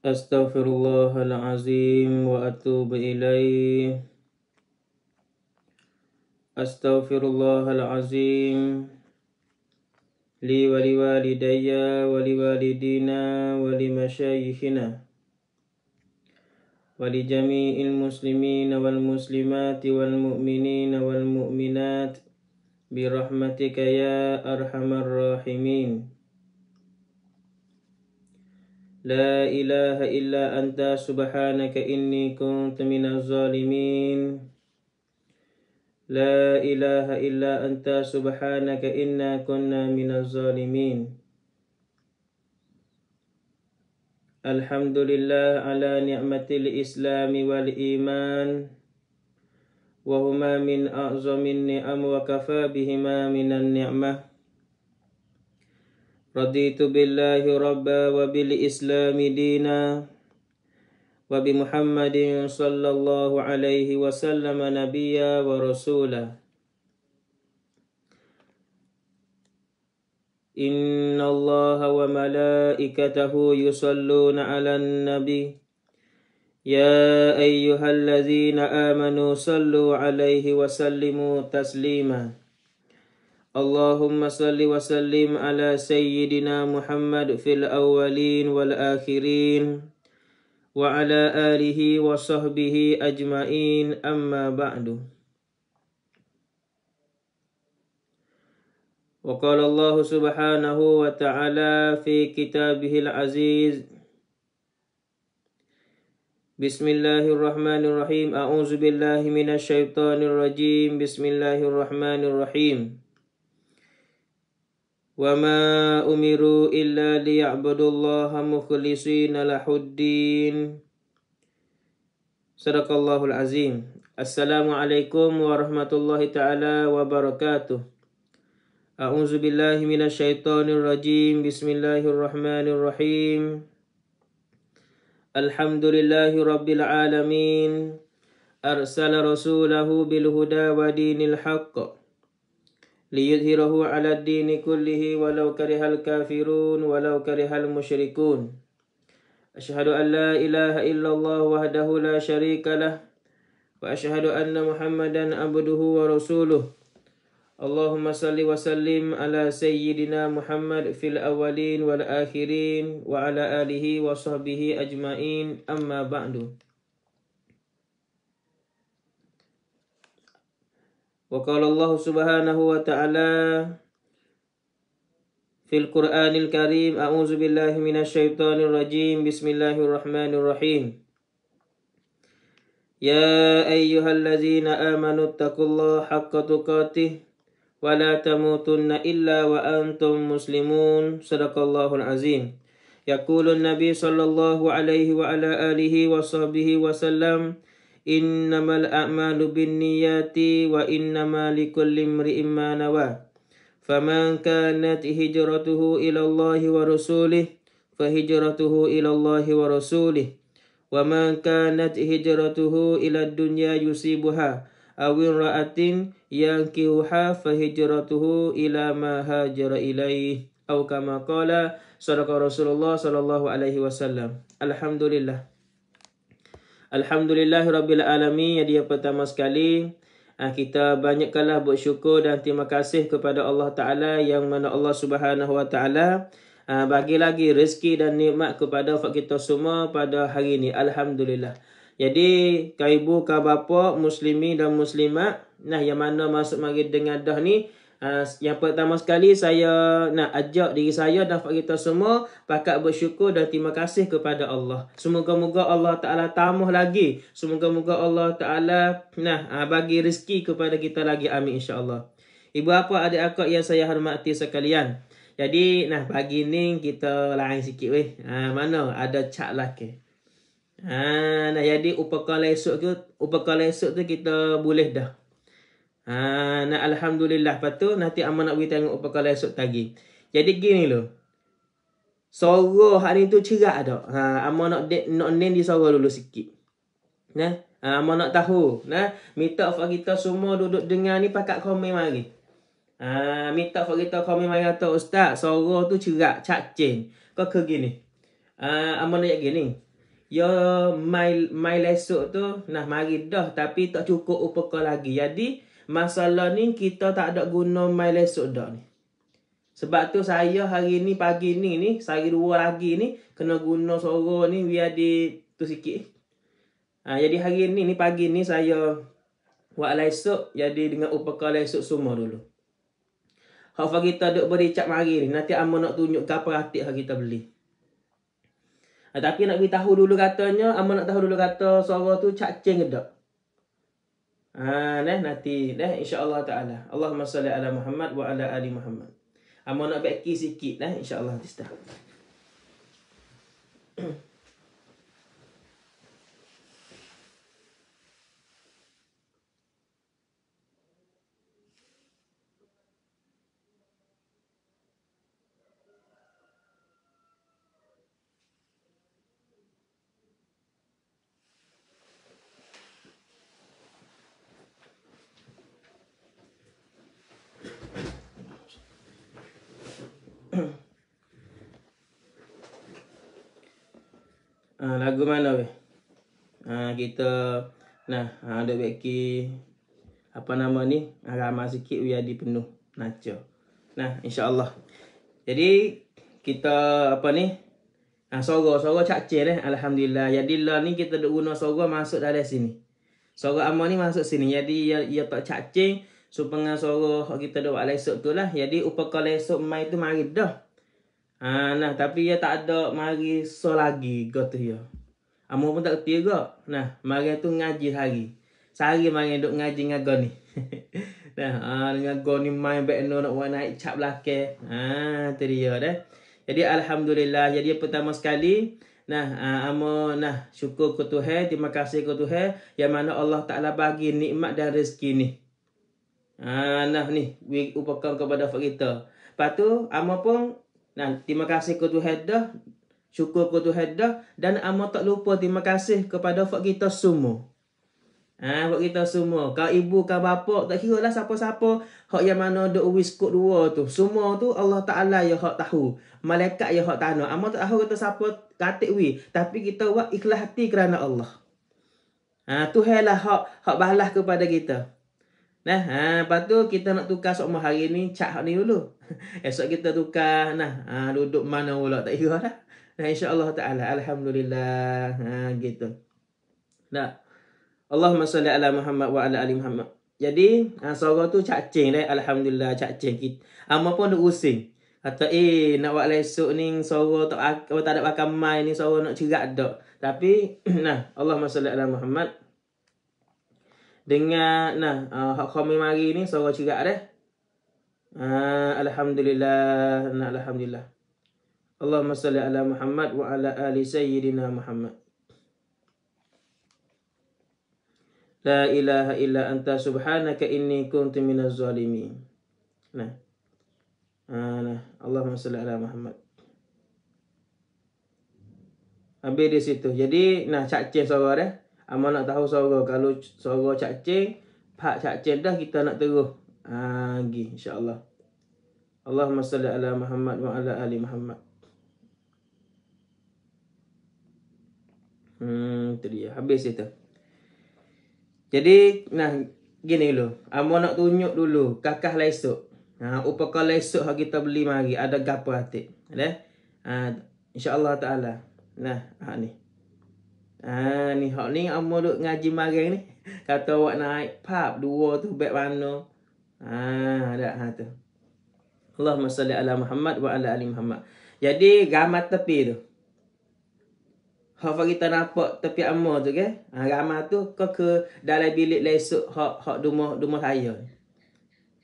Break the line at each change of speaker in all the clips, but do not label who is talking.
أستغفر الله العظيم وأتوب إليه أستغفر الله العظيم لي ولوالدي ولوالدينا ولمشايخنا ولجميع المسلمين والمسلمات والمؤمنين والمؤمنات برحمتك يا أرحم الراحمين لا إله إلا أنت سبحانك إني كنت من الظالمين لا إله إلا أنت سبحانك إنا كنا من الظالمين الحمد لله على نعمة الإسلام والإيمان وهما من أعظم النعم وكفى بهما من النعمة رضيت بالله ربا وبالإسلام دينا وبمحمد صلى الله عليه وسلم نبيا ورسولا إن الله وملائكته يصلون على النبي يا أيها الذين آمنوا صلوا عليه وسلموا تسليماً اللهم صل وسلم على سيدنا محمد في الاولين والاخرين وعلى اله وصحبه اجمعين اما بعد وقال الله سبحانه وتعالى في كتابه العزيز بسم الله الرحمن الرحيم اعوذ بالله من الشيطان الرجيم بسم الله الرحمن الرحيم وما أمروا إلا ليعبدوا الله مخلصين له الدين صدق الله العظيم السلام عليكم ورحمة الله تعالى وبركاته أعوذ بالله من الشيطان الرجيم بسم الله الرحمن الرحيم الحمد لله رب العالمين أرسل رسوله بالهدى ودين الحق ليظهره على الدين كله ولو كره الكافرون ولو كره المشركون أشهد أن لا إله إلا الله وحده لا شريك له وأشهد أن محمدا عبده ورسوله اللهم صل وسلم على سيدنا محمد في الأولين والآخرين وعلى آله وصحبه أجمعين أما بعد وقال الله سبحانه وتعالى في القرآن الكريم أعوذ بالله من الشيطان الرجيم بسم الله الرحمن الرحيم يا أيها الذين آمنوا اتقوا الله حق تقاته ولا تموتن إلا وأنتم مسلمون صدق الله العظيم يقول النبي صلى الله عليه وعلى آله وصحبه وسلم إنما الأعمال بالنيات وإنما لكل امرئ ما نوى فمن كانت هجرته إلى الله ورسوله فهجرته إلى الله ورسوله ومن كانت هجرته إلى الدنيا يصيبها أو امرأة ينكحها فهجرته إلى ما هاجر إليه أو كما قال صدق رسول الله صلى الله عليه وسلم الحمد لله Alhamdulillah Rabbil Alamin yang pertama sekali ah, kita banyakkanlah bersyukur dan terima kasih kepada Allah Ta'ala yang mana Allah Subhanahu Wa Ta'ala ah, bagi lagi rezeki dan nikmat kepada kita semua pada hari ini. Alhamdulillah. Jadi, kaibu, kabapa, muslimi dan muslimat. Nah, yang mana masuk mari dengan dah ni. Ah, yang pertama sekali saya nak ajak diri saya dan kita semua pakat bersyukur dan terima kasih kepada Allah. Semoga-moga Allah Taala tambah lagi. Semoga-moga Allah Taala nah ah, bagi rezeki kepada kita lagi amin insya-Allah. Ibu apa adik akak yang saya hormati sekalian. Jadi nah pagi ni kita lain sikit weh. Ha, mana ada cak laki. Ha, nah jadi upaka esok tu upaka esok tu kita boleh dah ah nah, Alhamdulillah. Lepas tu nanti Amar nak pergi tengok apakah esok tagi. Jadi gini lo. Soro hari tu cerak tak? Ha, Amar nak, de- nak nen di soro dulu sikit. Nah, ha, Amar nak tahu. Nah, minta Fak kita semua duduk dengar ni pakat komen mari. Ha, minta Fak kita komen mari kata Ustaz. Soro tu cerak. Cacing. Kau ke gini. Ha, Amar nak gini. Yo ya, my my lesok tu nah mari dah tapi tak cukup upaka lagi. Jadi masalah ni kita tak ada guna mai lesok dah ni. Sebab tu saya hari ni pagi ni ni, sehari dua lagi ni, kena guna suara ni biar di tu sikit. Ha, jadi hari ni ni pagi ni saya buat lesok jadi dengan upakar lesok semua dulu. Ha kita duk beri cap mari ni, nanti amma nak tunjuk kapal hatik hari kita beli. Ha, tapi nak beritahu dulu katanya, amma nak tahu dulu kata suara tu cacing ceng ke tak? Ha, nah, nanti nah, insya Allah ta'ala Allahumma salli ala Muhammad wa ala Ali Muhammad Amal ah, nak baki sikit nah, insyaAllah nanti start Ha, lagu mana we? Ha, kita nah, ha, ada beki apa nama ni? Agama ha, ramai sikit weh di penuh. Naca. Nah, insyaAllah. Jadi, kita apa ni? Ha, sorga. Sorga cakcil eh. Alhamdulillah. Jadi, lah ni kita duk guna sorga masuk dari sini. Sorga amal ni masuk sini. Jadi, ia, ya, ia ya tak cacing. Supaya pengen sorga kita duk buat lesok tu lah. Jadi, upaka lesok mai tu mari dah. Ah nah tapi ia tak ada mari so lagi kata ya, Amo pun tak kerti juga. Nah, mari tu ngaji hari. Sehari mari duk ngaji dengan ni, nah, ah dengan gani main back no nak warna cap lake. Ah ha, tu dia deh. Jadi alhamdulillah. Jadi pertama sekali Nah, uh, amo nah syukur ke Tuhan, terima kasih ke Tuhan yang mana Allah Taala bagi nikmat dan rezeki ni. Ah uh, nah ni we upakan kepada kita. Lepas tu amo pun Nah, terima kasih kepada Tuhan dah. Syukur ke Tuhan dah. Dan amo tak lupa terima kasih kepada Fak kita semua. Ah, ha, buat kita semua. Kau ibu, kau bapa, tak kira lah siapa-siapa. Hak yang mana duk wis kot dua tu. Semua tu Allah Ta'ala yang hak tahu. Malaikat yang hak tahu. Amat tak tahu kita siapa katik we. Tapi kita buat ikhlas hati kerana Allah. Ah, ha, tu lah hak hak balas kepada kita. Nah, ha, lepas tu kita nak tukar sok hari ni, cak ni dulu. Esok kita tukar, nah, ha, duduk mana pula tak kira lah. Nah, insyaAllah ta'ala, Alhamdulillah. Ha, gitu. Nah, Allahumma salli ala Muhammad wa ala Ali Muhammad. Jadi, ha, suara tu cacing dah. Alhamdulillah, cacing. Kita, ama pun duk using. Kata, eh, nak buat esok ni, suara tak, tak ada pakai mai ni, suara nak cerak tak. Tapi, nah, Allahumma salli ala Muhammad. Dengar, nah, uh, hak kami mari ni suara cerak dah. Uh, alhamdulillah, nah, alhamdulillah. Allahumma salli ala Muhammad wa ala ali sayyidina Muhammad. La ilaha illa anta subhanaka inni kuntu minaz zalimin. Nah. Ah, nah. Allahumma salli ala Muhammad. Habis di situ. Jadi, nah, cak cek suara dah. Amal nak tahu suara Kalau suara cacing Pak cak cacing dah kita nak terus ha, Gih insyaAllah Allahumma salli ala Muhammad wa ala ali Muhammad Hmm, itu dia. Habis itu. Jadi, nah, gini dulu. Amo nak tunjuk dulu. Kakak lah lesuk. Nah ha, upakal lesuk lah yang kita beli lagi Ada gapa hati. leh? Ha, InsyaAllah Ta'ala. Nah, ha, ni. Ah, ni hok ni amo duk ngaji marang ni. Kata awak naik pub dua tu beg mana? Ah, ha, dak ha tu. Allahumma salli ala Muhammad wa ala ali Muhammad. Jadi gamat tepi tu. Hok bagi kita nampak tepi amo tu ke? Ah, ha, gamat tu ke ke dalam bilik lesuk hok hok duma duma saya.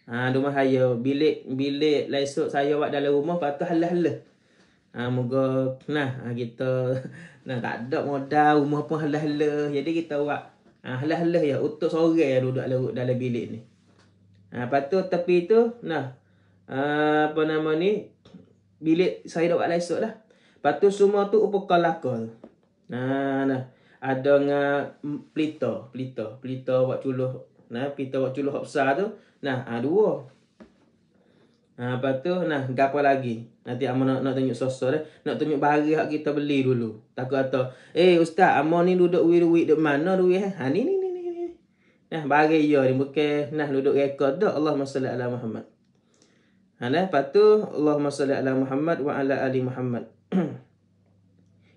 Ha, rumah saya, bilik-bilik lesuk saya buat dalam rumah, patut halah-halah. Ha, moga, nah, kita Nah, tak ada modal, rumah pun helah-helah. Jadi ya, kita buat ah, ha, helah-helah ya untuk seorang yang duduk larut dalam bilik ni. Ha, lepas tu tepi tu, nah. Uh, apa nama ni? Bilik saya dah buat lah esok lah. Lepas tu semua tu upokal lakon. Nah, nah. Ada dengan pelita. Pelita. Pelita buat culuh. Nah, pelita buat culuh besar tu. Nah, ha, dua. Ha, lepas tu, nah. Gapa lagi? Nanti Amo nak, nak tunjuk sosok eh. Nak tunjuk barang yang kita beli dulu. Takut atau, eh ustaz, Amo ni duduk duit-duit di mana duit eh? Ya? Ha ni ni ni ni. Nah, barang ya ni bukan nah duduk rekod dah Allahumma salli ala Muhammad. Ha nah, lepas tu Allahumma salli ala Muhammad wa ala ali Muhammad.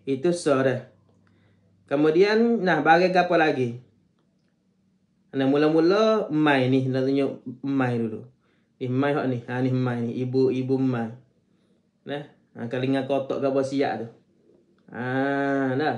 Itu sore. Kemudian nah barang apa lagi? nah mula-mula mai ni nak tunjuk mai dulu. Ini mai hok ni. Ha ni mai ni. Ibu ibu mai. Nah, ha, kelingan kotak gabah siap tu. Ha, dah.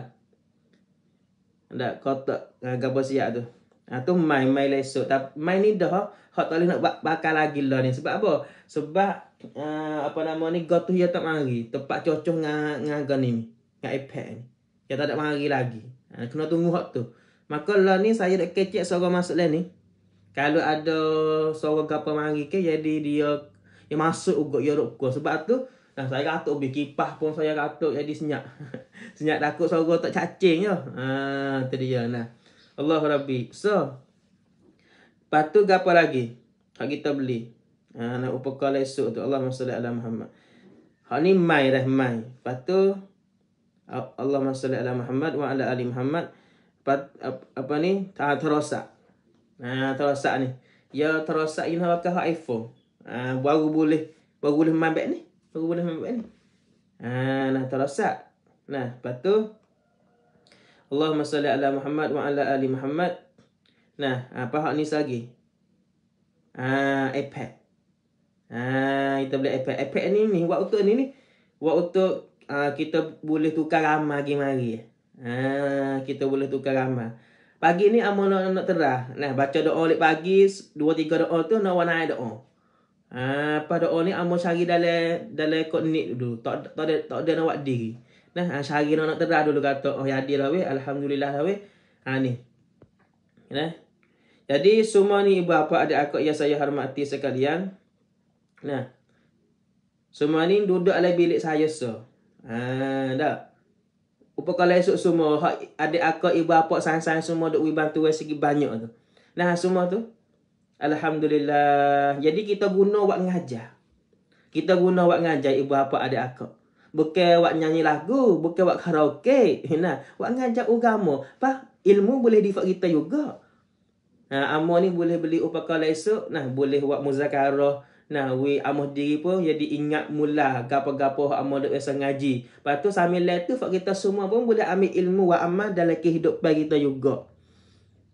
Dah kotak uh, ha, gabah siap tu. Ha, tu main main lesot. Tapi main ni dah hak tak boleh nak bak bakal lagi lah ni. Sebab apa? Sebab uh, apa nama ni gotuh ya tak mari. Tempat cocok ngan ngan ni. Ngan iPad ni. Ya tak ada mari lagi. Ha, kena tunggu hak tu. Maka lah ni saya dah kecek seorang masuk lah ni. Kalau ada seorang kapal mari ke jadi dia yang masuk juga ya dok sebab tu dan saya katuk bi kipas pun saya katuk jadi senyap. senyap takut suara tak cacing je. Ha tu dia nah. Allahu Rabbi. So Patu gapo lagi? Hak kita beli. Ha nak upaka esok tu Allah Masya ala Muhammad. Hak ni mai dah mai. Patu Allah Masya ala Muhammad wa ala ali Muhammad. Pat, apa ni? Tak ha, terosak. Ha terosak ni. Ya terosak ini hak iPhone. Ha baru boleh baru boleh main back ni. Baru boleh sampai ni. Ha, nah ah, terasak. Nah, lepas tu Allahumma salli ala Muhammad wa ala ali Muhammad. Nah, apa ah, hak ni sagi? Ha, ah, iPad. Ha, kita boleh iPad. iPad ni ni buat untuk ni ni. Buat untuk ha, kita boleh tukar ramah pagi mari. Ha, kita boleh tukar ramah. Pagi ni amun nak terah. Nah, baca doa lepas pagi, dua tiga doa tu nak warna doa. Ah pada orang ni amo ah, cari dalam dalam kod nik dulu. Tak tak ada tak ada nak buat diri. Nah, ha, cari nak terah dulu kata oh ya dia lah alhamdulillah lah Ha ni. Nah. Jadi semua ni ibu bapa ada aku yang saya hormati sekalian. Nah. Semua ni duduk dalam bilik saya so. Ha dah. Upa kalau esok semua ada aku ibu bapa sayang-sayang semua duk bantu segi banyak tu. Nah semua tu Alhamdulillah. Jadi kita guna buat ngajar. Kita guna buat ngajar ibu bapa ada akak. Bukan buat nyanyi lagu, bukan buat karaoke. Nah, buat ngajar agama. Apa? Ilmu boleh difak kita juga. Nah, amo ni boleh beli upakala esok. Nah, boleh buat muzakarah. Nah, we amoh diri pun jadi ingat mula gapo-gapo amoh dok biasa ngaji. Lepas sambil lain tu, kita semua pun boleh ambil ilmu wa amal dalam kehidupan kita juga.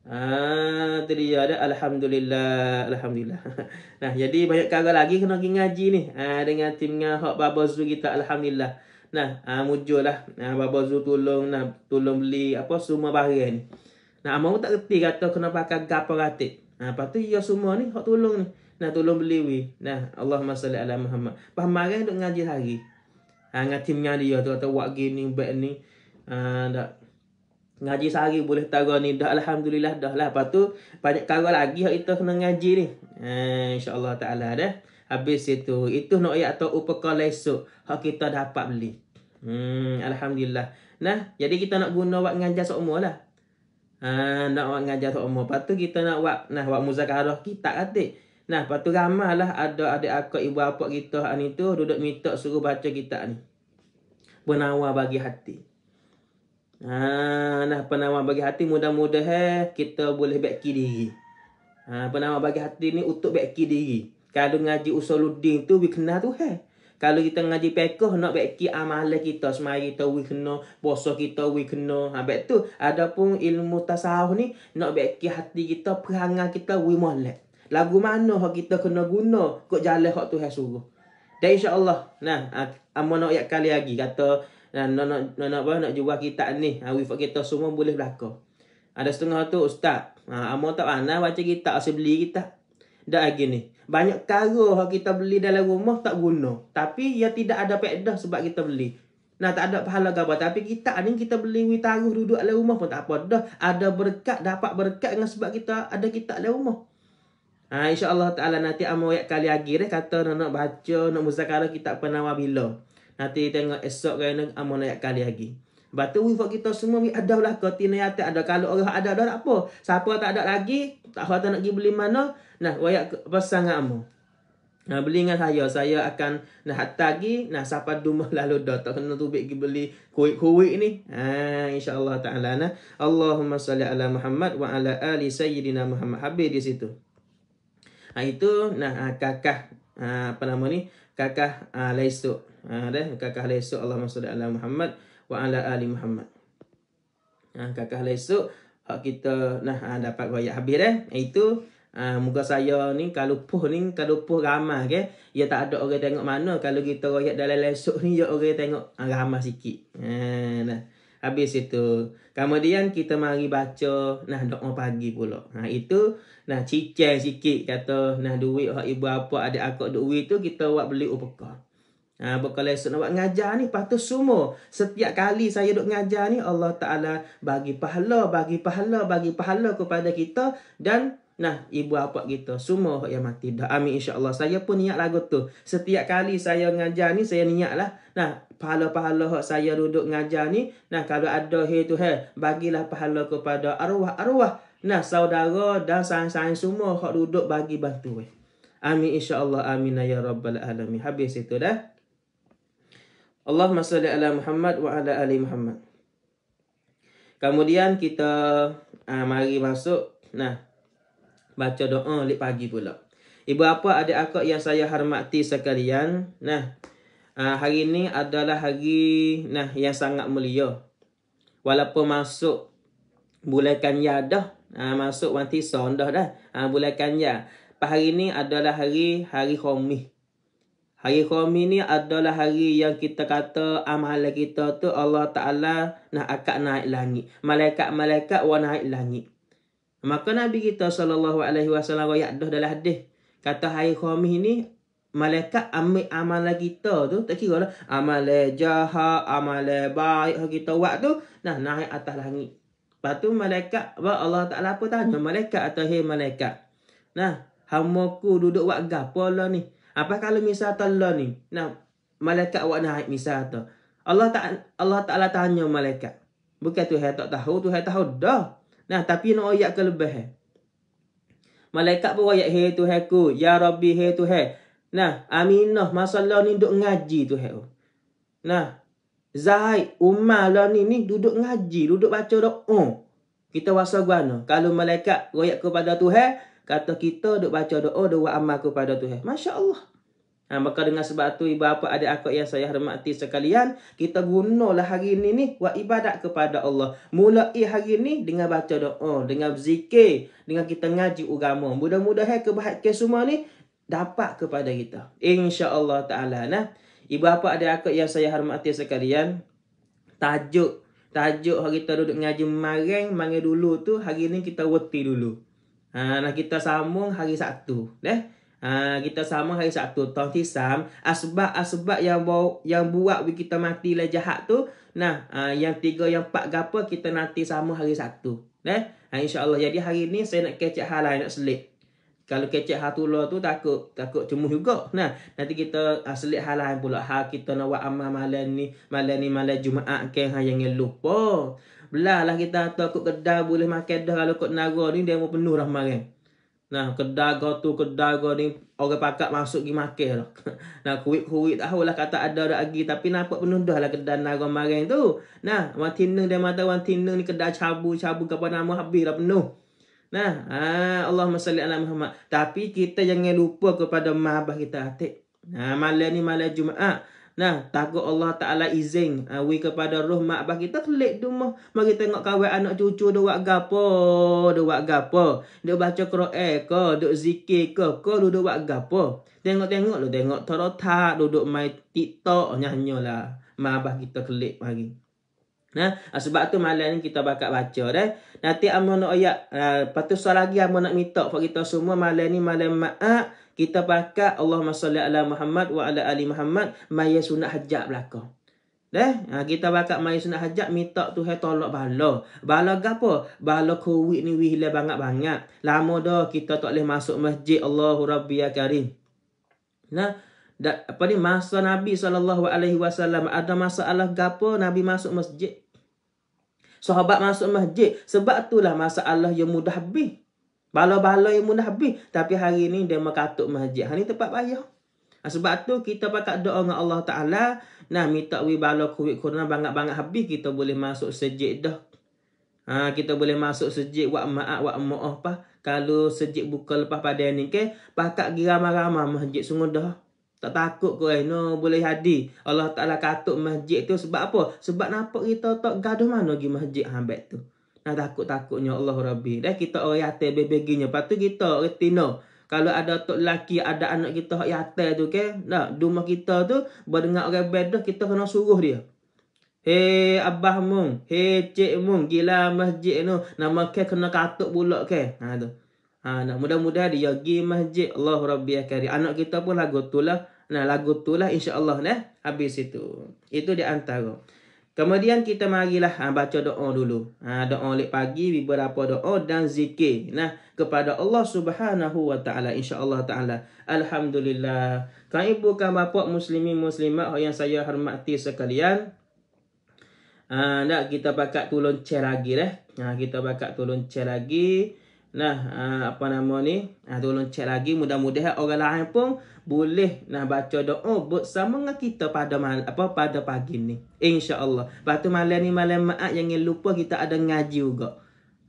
Ah, tu dia ada alhamdulillah alhamdulillah. nah, jadi banyak cara lagi kena pergi ngaji ni. Ha, dengan tim dengan hak baba zu kita alhamdulillah. Nah, ha, ah, mujulah. Nah, ha, baba zu tolong nah tolong beli apa semua barang ni. Nah, amang tak reti kata kena pakai gapo ratik. Ha, ah, lepas ya semua ni hak tolong ni. Nah, tolong beli we. Nah, Allahumma salli ala Muhammad. Pas marah duk ngaji hari. Ha, dengan tim dengan dia tu kata buat gini, buat ni. Ha, tak Ngaji sehari boleh tahu ni dah alhamdulillah dah lah. Lepas tu banyak kau lagi hak kita kena ngaji ni. Eh, insya-Allah taala dah. Habis itu itu nak ya atau upekala esok hak kita dapat beli. Hmm alhamdulillah. Nah, jadi kita nak guna buat ngajar lah. Ha, nak buat ngajar seumur. Lepas tu kita nak buat nah buat muzakarah kita katik. Nah, lepas tu lah. ada adik akak ibu apa kita hak ni tu duduk minta suruh baca kita ni. Benawa bagi hati ah nah penawar bagi hati mudah-mudahan eh, kita boleh baiki diri. Ha, ah, penawar bagi hati ni untuk baiki diri. Kalau ngaji usuluddin tu we kena tu hai. Eh. Kalau kita ngaji pekoh nak baiki amalan ah, kita semai kita we kena, puasa kita we kena. Ha ah, baik tu. Adapun ilmu tasawuf ni nak baiki hati kita, perangai kita we molek. Lagu mana hak kita kena guna kok jalan hak tu hai suruh. Dan insya-Allah nah amun nak ayat kali lagi kata dan nak nak nak apa nak jual kita ni ha, wifat kita semua boleh berlaku ada setengah tu ustaz ha, amal tak ana baca kita asal beli kita dah lagi ni banyak kargo yang ha, kita beli dalam rumah tak guna tapi ia ya, tidak ada faedah sebab kita beli Nah tak ada pahala gapo tapi kita ni kita beli wi taruh duduk dalam rumah pun tak apa dah ada berkat dapat berkat dengan sebab kita ada kita dalam rumah Ha, Allah ta'ala nanti amal ayat kali lagi eh, kata nak, nak baca, nak muzakarah kita penawar bila. Nanti tengok esok kena amo ah, naik kali lagi. Batu wifat kita semua mi ada lah ke tinayat ada kalau orang ada ada apa. Siapa tak ada lagi, tak tahu nak pergi beli mana. Nah, wayak pasang dengan amo. Nah, beli dengan saya. Saya akan nak hantar lagi. Nah, siapa dulu lalu dah. Tak kena tubik pergi beli kuih-kuih ni. Ha, InsyaAllah ta'ala. Nah. Allahumma salli ala Muhammad wa ala ali sayyidina Muhammad. Habis di situ. Ha, itu nah kakak ah, apa nama ni? Kakak Laisuk. Ha ah, deh kakak esok Allah Subhanahu ala Muhammad wa ala ali Muhammad. Ha kakak esok hak kita nah ha, dapat royak habis deh. Itu ha, muka saya ni kalau puh ni kalau puh ramah ke, ya tak ada orang tengok mana kalau kita royak dalam esok ni ya orang tengok ha, ramah sikit. Ha nah. Habis itu, kemudian kita mari baca nah doa pagi pula. Ha itu nah cicai sikit kata nah duit hak ibu apa ada akak duit tu kita buat beli upekah. Ha, kalau esok nak buat ngajar ni, lepas tu semua. Setiap kali saya duduk ngajar ni, Allah Ta'ala bagi pahala, bagi pahala, bagi pahala kepada kita. Dan Nah, ibu apa kita semua yang mati dah. Amin insya-Allah. Saya pun niat lagu tu. Setiap kali saya ngajar ni saya lah Nah, pahala-pahala saya duduk ngajar ni, nah kalau ada hey tu hey, bagilah pahala kepada arwah-arwah. Nah, saudara dan sain-sain semua hak duduk bagi bantu we. Amin insya-Allah. Amin ya rabbal alamin. Habis itu dah. Allahumma salli ala Muhammad wa ala ali Muhammad. Kemudian kita uh, mari masuk. Nah, baca doa lip pagi pula. Ibu apa ada akak yang saya hormati sekalian. Nah, uh, hari ini adalah hari nah yang sangat mulia. Walaupun masuk bulan ya dah. Uh, masuk wanti son dah dah. Uh, bulan ya. Pada hari ini adalah hari hari khamis. Hari Khomi ni adalah hari yang kita kata amalan kita tu Allah Ta'ala nak akak naik langit. Malaikat-malaikat wa naik langit. Maka Nabi kita SAW rakyat dah dalam hadis. Kata hari Khomi ni malaikat ambil amalan kita tu. Tak kira lah. Amalan jahat, amalan baik yang kita buat tu. Nah, naik atas langit. Lepas tu malaikat, Allah Ta'ala apa tanya? Malaikat atau hei malaikat. Nah, hamba duduk buat gapa lah ni. Apa kalau misal Allah ni, nak malaikat awak nak haid misal tu. Allah tak Allah Taala tanya malaikat. Bukan tu hai tak tahu, tu hai tahu dah. Nah, tapi nak ayat ke lebih hai. Eh. Malaikat pun ayat hai tu hai ku, ya Rabbi hai tu hai. Nah, aminah masalah ni duduk ngaji tu hai. Nah, Zaid Umar lah ni ni duduk ngaji, duduk baca Oh, Kita wasa guna. Kalau malaikat royak kepada Tuhan, Kata kita duk baca doa, oh, doa buat amal kepada Tuhan. Masya Allah. Ha, maka dengan sebab tu ibu bapa ada akak yang saya hormati sekalian. Kita gunalah hari ini ni buat ibadat kepada Allah. Mulai hari ini dengan baca doa, dengan zikir, dengan kita ngaji agama. Mudah-mudahan kebahagiaan semua ni dapat kepada kita. Insya Allah Ta'ala. Nah. Ibu bapa ada akak yang saya hormati sekalian. Tajuk. Tajuk hari kita duduk ngaji maring, maring dulu tu. Hari ini kita wati dulu. Ha, nah kita sambung hari Sabtu, deh. Ya? Ha, kita sambung hari Sabtu tahun tisam asbab-asbab yang bau, yang buat kita mati lah jahat tu. Nah, ha, yang tiga yang empat gapo kita nanti sama hari Sabtu, deh. Ya? Ha, insya-Allah. Jadi hari ni saya nak kecek hal lain nak selit. Kalau kecek hal tu lah tu takut takut cemuh juga. Nah, nanti kita ha, selit hal lain pula. Hal kita nak buat amal malam ni, malam ni malam Jumaat ke ha, yang lupa. Belahlah kita tu aku kedah boleh makan dah kalau kot negara ni dia mau penuh dah kemarin. Nah, kedai tu kedai ni orang pakat masuk pergi makan lah. nah, kuit-kuit tahu lah kata ada ada lagi tapi nampak penuh dah lah kedai negara kemarin tu. Nah, wan tinu dia mata wan tinu ni kedah cabu-cabu kapan nama habis dah penuh. Nah, ah, Allahumma salli ala Muhammad. Tapi kita jangan lupa kepada mahabah kita atik. Nah, malam ni malam Jumaat. Ah. Nah, takut Allah Ta'ala izin. Uh, kepada roh mak abah kita. Kelik tu mah. Mari tengok kawan anak cucu. Dia buat gapo. Dia buat gapo. Dia baca kera'e ke. Dia zikir ke. Ke dia buat gapo. Tengok-tengok lu. Tengok terotak. Duduk main TikTok. Nyanyi lah. Mak abah kita kelik lagi. Nah, ah, sebab tu malam ni kita bakat baca deh. Nanti amun nak ayat, uh, ah, lepas tu lagi amun nak minta kita semua malam ni malam ma'ak, kita pakat Allahumma salli ala Muhammad wa ala ali Muhammad maya sunat hajat belaka. Dah, eh, ha, kita bakat mai sunat hajat minta Tuhan tolak bala. Bala gapo? Bala Covid ni wih hilang banyak. banget Lama dah kita tak boleh masuk masjid Allahu Rabbi ya Karim. Nah, da, apa ni masa Nabi saw alaihi wasallam ada masalah gapo Nabi masuk masjid? Sahabat masuk masjid. Sebab itulah masalah yang mudah habis. Bala-bala yang mudah habis. Tapi hari ni dia mengatuk masjid. Hari ni tempat bayar. Ha, sebab tu kita pakat doa dengan Allah Ta'ala. Nah minta we bala covid corona banyak-banyak habis. Kita boleh masuk sejid dah. Ha, kita boleh masuk sejid wa ma'ak wa ma'ah pa. Kalau sejid buka lepas pada ni. ke, Pakat geramah-ramah masjid sungguh dah. Tak takut ke eh. No, boleh hadi. Allah Ta'ala katuk masjid tu sebab apa? Sebab nampak kita tak gaduh mana pergi masjid hambat tu. Nah, takut-takutnya Allah Rabbi. Dah kita orang yatir bebeginya. Lepas tu kita no. Kalau ada tok laki ada anak kita yang yatir tu. Okay? Nah, rumah kita tu berdengar orang bedah, kita kena suruh dia. Hei abah mung, hei cik mung, gila masjid tu. Nama ke kena katuk pula ke. Ha tu. Ha, nah, mudah-mudahan dia pergi masjid. Allah Rabbi Akari. Anak kita pun lagu tu lah. Nah, lagu tu lah insyaAllah. Nah, habis itu. Itu di antara. Kemudian kita marilah ha, baca doa dulu. Ha, doa lepas pagi, beberapa doa dan zikir. Nah, kepada Allah subhanahu wa ta'ala. InsyaAllah ta'ala. Alhamdulillah. Kau ibu kan bapak muslimi muslimat yang saya hormati sekalian. Ha, nak kita pakat tolong cer lagi dah. Eh. Ha, kita pakat tolong cer lagi. Ha, Nah, ah, apa nama ni? Nah, tolong cek lagi. Mudah-mudahan orang lain pun boleh nah baca doa bersama dengan kita pada mal, apa pada pagi ni. Insya Allah, tu malam ni malam maat jangan lupa kita ada ngaji juga.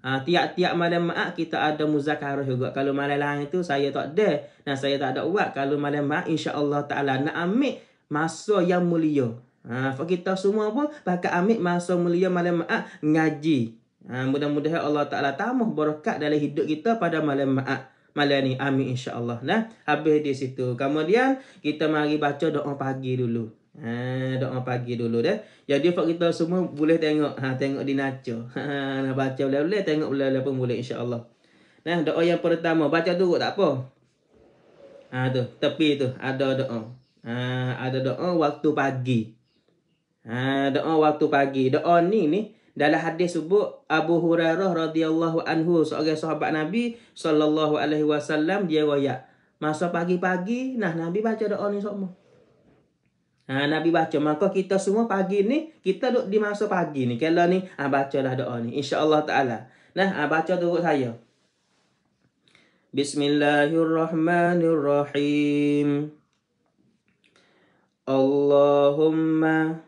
Ha, tiap-tiap malam maat kita ada muzakarah juga. Kalau malam lain tu saya tak ada. Nah, saya tak ada buat. Kalau malam maat Allah ta'ala nak ambil masa yang mulia. Ha, kita semua pun bakal ambil masa mulia malam maat ngaji. Ha, mudah-mudahan Allah Ta'ala tamuh berkat dalam hidup kita pada malam ma'at. Malam ni. Amin insyaAllah. Nah, habis di situ. Kemudian kita mari baca doa pagi dulu. Ha, doa pagi dulu dah. Jadi ya, kita semua boleh tengok. Ha, tengok di naca. Ha, baca boleh-boleh. Tengok boleh-boleh pun boleh insyaAllah. Nah, doa yang pertama. Baca dulu tak apa. Ha, tu. Tepi tu. Ada doa. Ha, ada doa waktu pagi. Ha, doa waktu pagi. Doa ni ni. Dalam hadis sebut Abu Hurairah radhiyallahu anhu seorang sahabat Nabi sallallahu alaihi wasallam dia royak. Masa pagi-pagi nah Nabi baca doa ni semua. Ha, Nabi baca. Maka kita semua pagi ni, kita duduk di masa pagi ni. Kalau ni, ha, bacalah doa ni. InsyaAllah ta'ala. Nah, ha, baca turut saya. Bismillahirrahmanirrahim. Allahumma.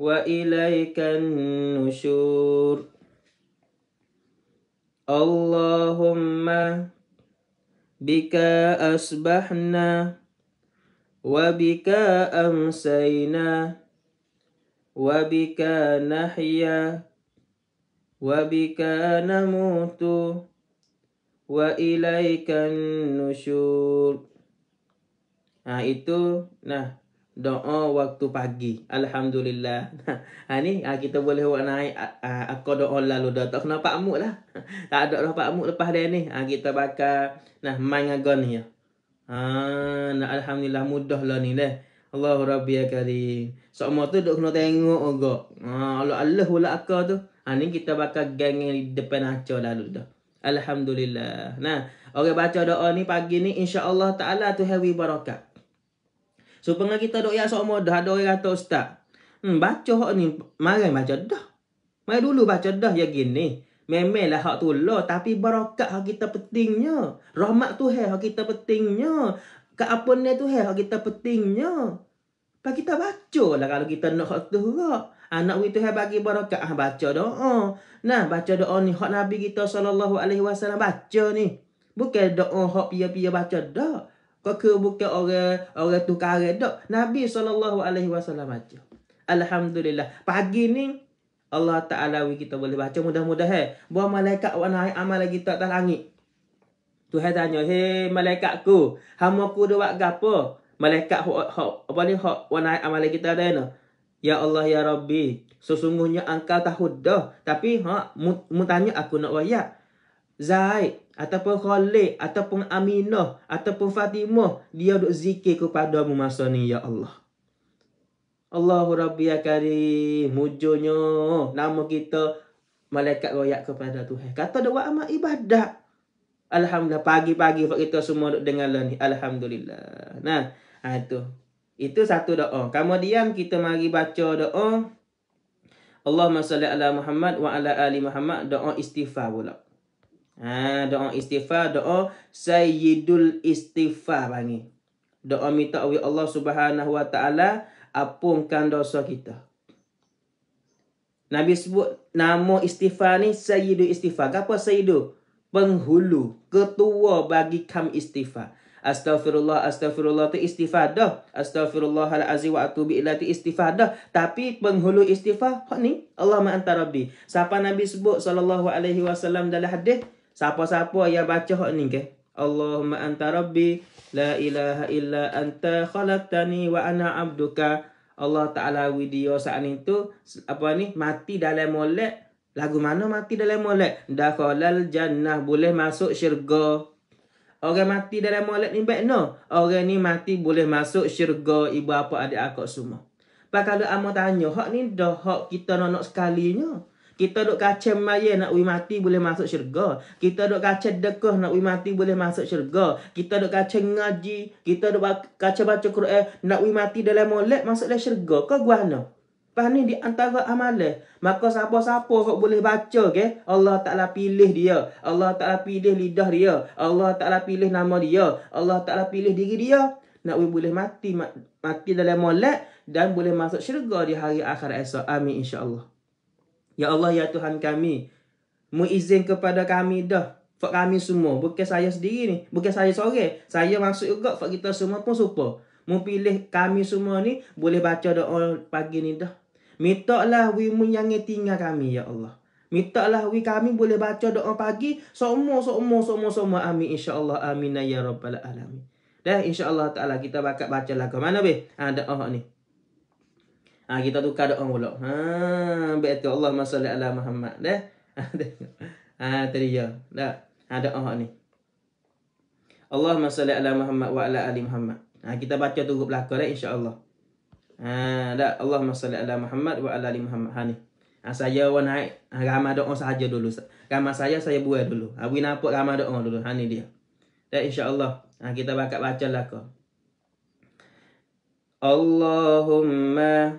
وإليك النشور اللهم بك أسبحنا وبك أمسينا وبك نحيا وبك نموت وإليك النشور Nah itu, nah doa waktu pagi. Alhamdulillah. Ha ni ha, kita boleh buat naik ha, ha, aku doa lalu dah tak kena pak amuk lah. Tak ada dah pak amuk lepas dia ni. Ha, kita bakal nah main dengan ni. Ya. Ha nah, alhamdulillah mudah lah ni deh. Allahu rabbi ya karim. Semua tu dok kena tengok juga. Ha Allah Allah pula aku tu. Ha ni kita bakal geng di depan aca lalu dah. Alhamdulillah. Nah, orang okay, baca doa ni pagi ni insya-Allah taala tu hawi barakah. So pengen kita dok ya sama dah ada ya orang kata ustaz. Hmm baca hak ni mari baca dah. Mari dulu baca dah ya gini. Memelah hak tu lah tapi barakat hak kita pentingnya. Rahmat tu hak kita pentingnya. Ke apa ni tu hak kita pentingnya. Pak kita baca lah kalau kita nak hak tu lah. Anak kita hak bagi barakat ah baca doa. Nah baca doa ni hak Nabi kita sallallahu alaihi wasallam baca ni. Bukan doa hak pia-pia baca dah. Kau ke bukan orang orang tu karet dak. Nabi sallallahu alaihi wasallam aja Alhamdulillah. Pagi ni Allah Taala wi kita boleh baca mudah-mudahan. Eh, buah malaikat wa naik amal lagi tak atas langit. Tuhan tanya, "Hei malaikatku, hamba ku dak buat gapo?" Malaikat hok hok apa ni hok wa naik amal lagi tak ada Ya Allah ya Rabbi, sesungguhnya engkau tahu dah. Tapi ha mu, mu tanya aku nak wayak. Zaid ataupun Khalid ataupun Aminah ataupun Fatimah dia duk zikir kepadamu masa ni ya Allah. Allahu Rabbi ya Karim, mujunya nama kita malaikat royak kepada Tuhan. Kata dak buat amal ibadah. Alhamdulillah pagi-pagi kita semua duk dengar lah ni. Alhamdulillah. Nah, ha itu. Itu satu doa. Kemudian kita mari baca doa Allahumma salli ala Muhammad wa ala ali Muhammad doa istighfar pula. Ha, doa istighfar, doa sayyidul istighfar bangi. Doa minta oleh Allah Subhanahu Wa Taala apungkan dosa kita. Nabi sebut nama istighfar ni sayyidul istighfar. Apa sayyidul? Penghulu, ketua bagi kam istighfar. Astaghfirullah, astaghfirullah tu istighfar dah. Astaghfirullahalazim wa atubu ilaihi tu istighfar dah. Tapi penghulu istighfar hak ni Allah ma Rabbi. Siapa Nabi sebut sallallahu alaihi wasallam dalam hadis? Siapa-siapa yang baca hak ni ke? Allahumma anta rabbi la ilaha illa anta khalaqtani wa ana abduka. Allah Taala video saat itu apa ni mati dalam molek. Lagu mana mati dalam molek? Dakhalal jannah boleh masuk syurga. Orang mati dalam molek ni baik no. Orang ni mati boleh masuk syurga ibu apa adik akak semua. Pak kalau amo tanya, hak ni dah hak kita nak sekalinya. sekali kita duk kacau maya nak ui mati boleh masuk syurga. Kita duk kacau dekoh nak ui mati boleh masuk syurga. Kita duk kacau ngaji. Kita duk kacau baca Quran nak ui mati dalam molek masuk dalam syurga. Kau guana? Faham ni di antara amalan. Maka siapa-siapa kau boleh baca Okay? Allah Ta'ala pilih dia. Allah Ta'ala pilih lidah dia. Allah Ta'ala pilih nama dia. Allah Ta'ala pilih diri dia. Nak ui boleh mati. Mati dalam molek. Dan boleh masuk syurga di hari akhir esok. Amin insyaAllah. Ya Allah, ya Tuhan kami. Mu izin kepada kami dah. Fak kami semua. Bukan saya sendiri ni. Bukan saya sore. Saya masuk juga. Fak kita semua pun super. Mu pilih kami semua ni. Boleh baca doa pagi ni dah. Minta lah we mu yang tinggal kami, ya Allah. Minta lah we kami boleh baca doa pagi. Semua, semua, semua, semua. Amin. insya Allah Amin. Ya Rabbal Alamin. Dah insya Allah ta'ala kita bakat baca lah. Ke mana be? Ada ah, oh ni. Ha, kita tukar doa pula. Ha, baik tu Allah masalli ala Muhammad. deh ha, ha, tadi ya. Dah. Ha, orang ni. Allah masalli ala Muhammad wa ala ali Muhammad. Ha, kita baca tu tunggu belakang dah insya-Allah. Ha, dah. Allah masalli ala Muhammad wa ala ali Muhammad. Ha ni. Ha, saya wa naik ha, ramai doa saja dulu. Ramai saya saya buat dulu. Ha, bagi nampak ramai doa dulu. Ha ni dia. Dah insya-Allah. Ha, kita bakat baca belakang. Allahumma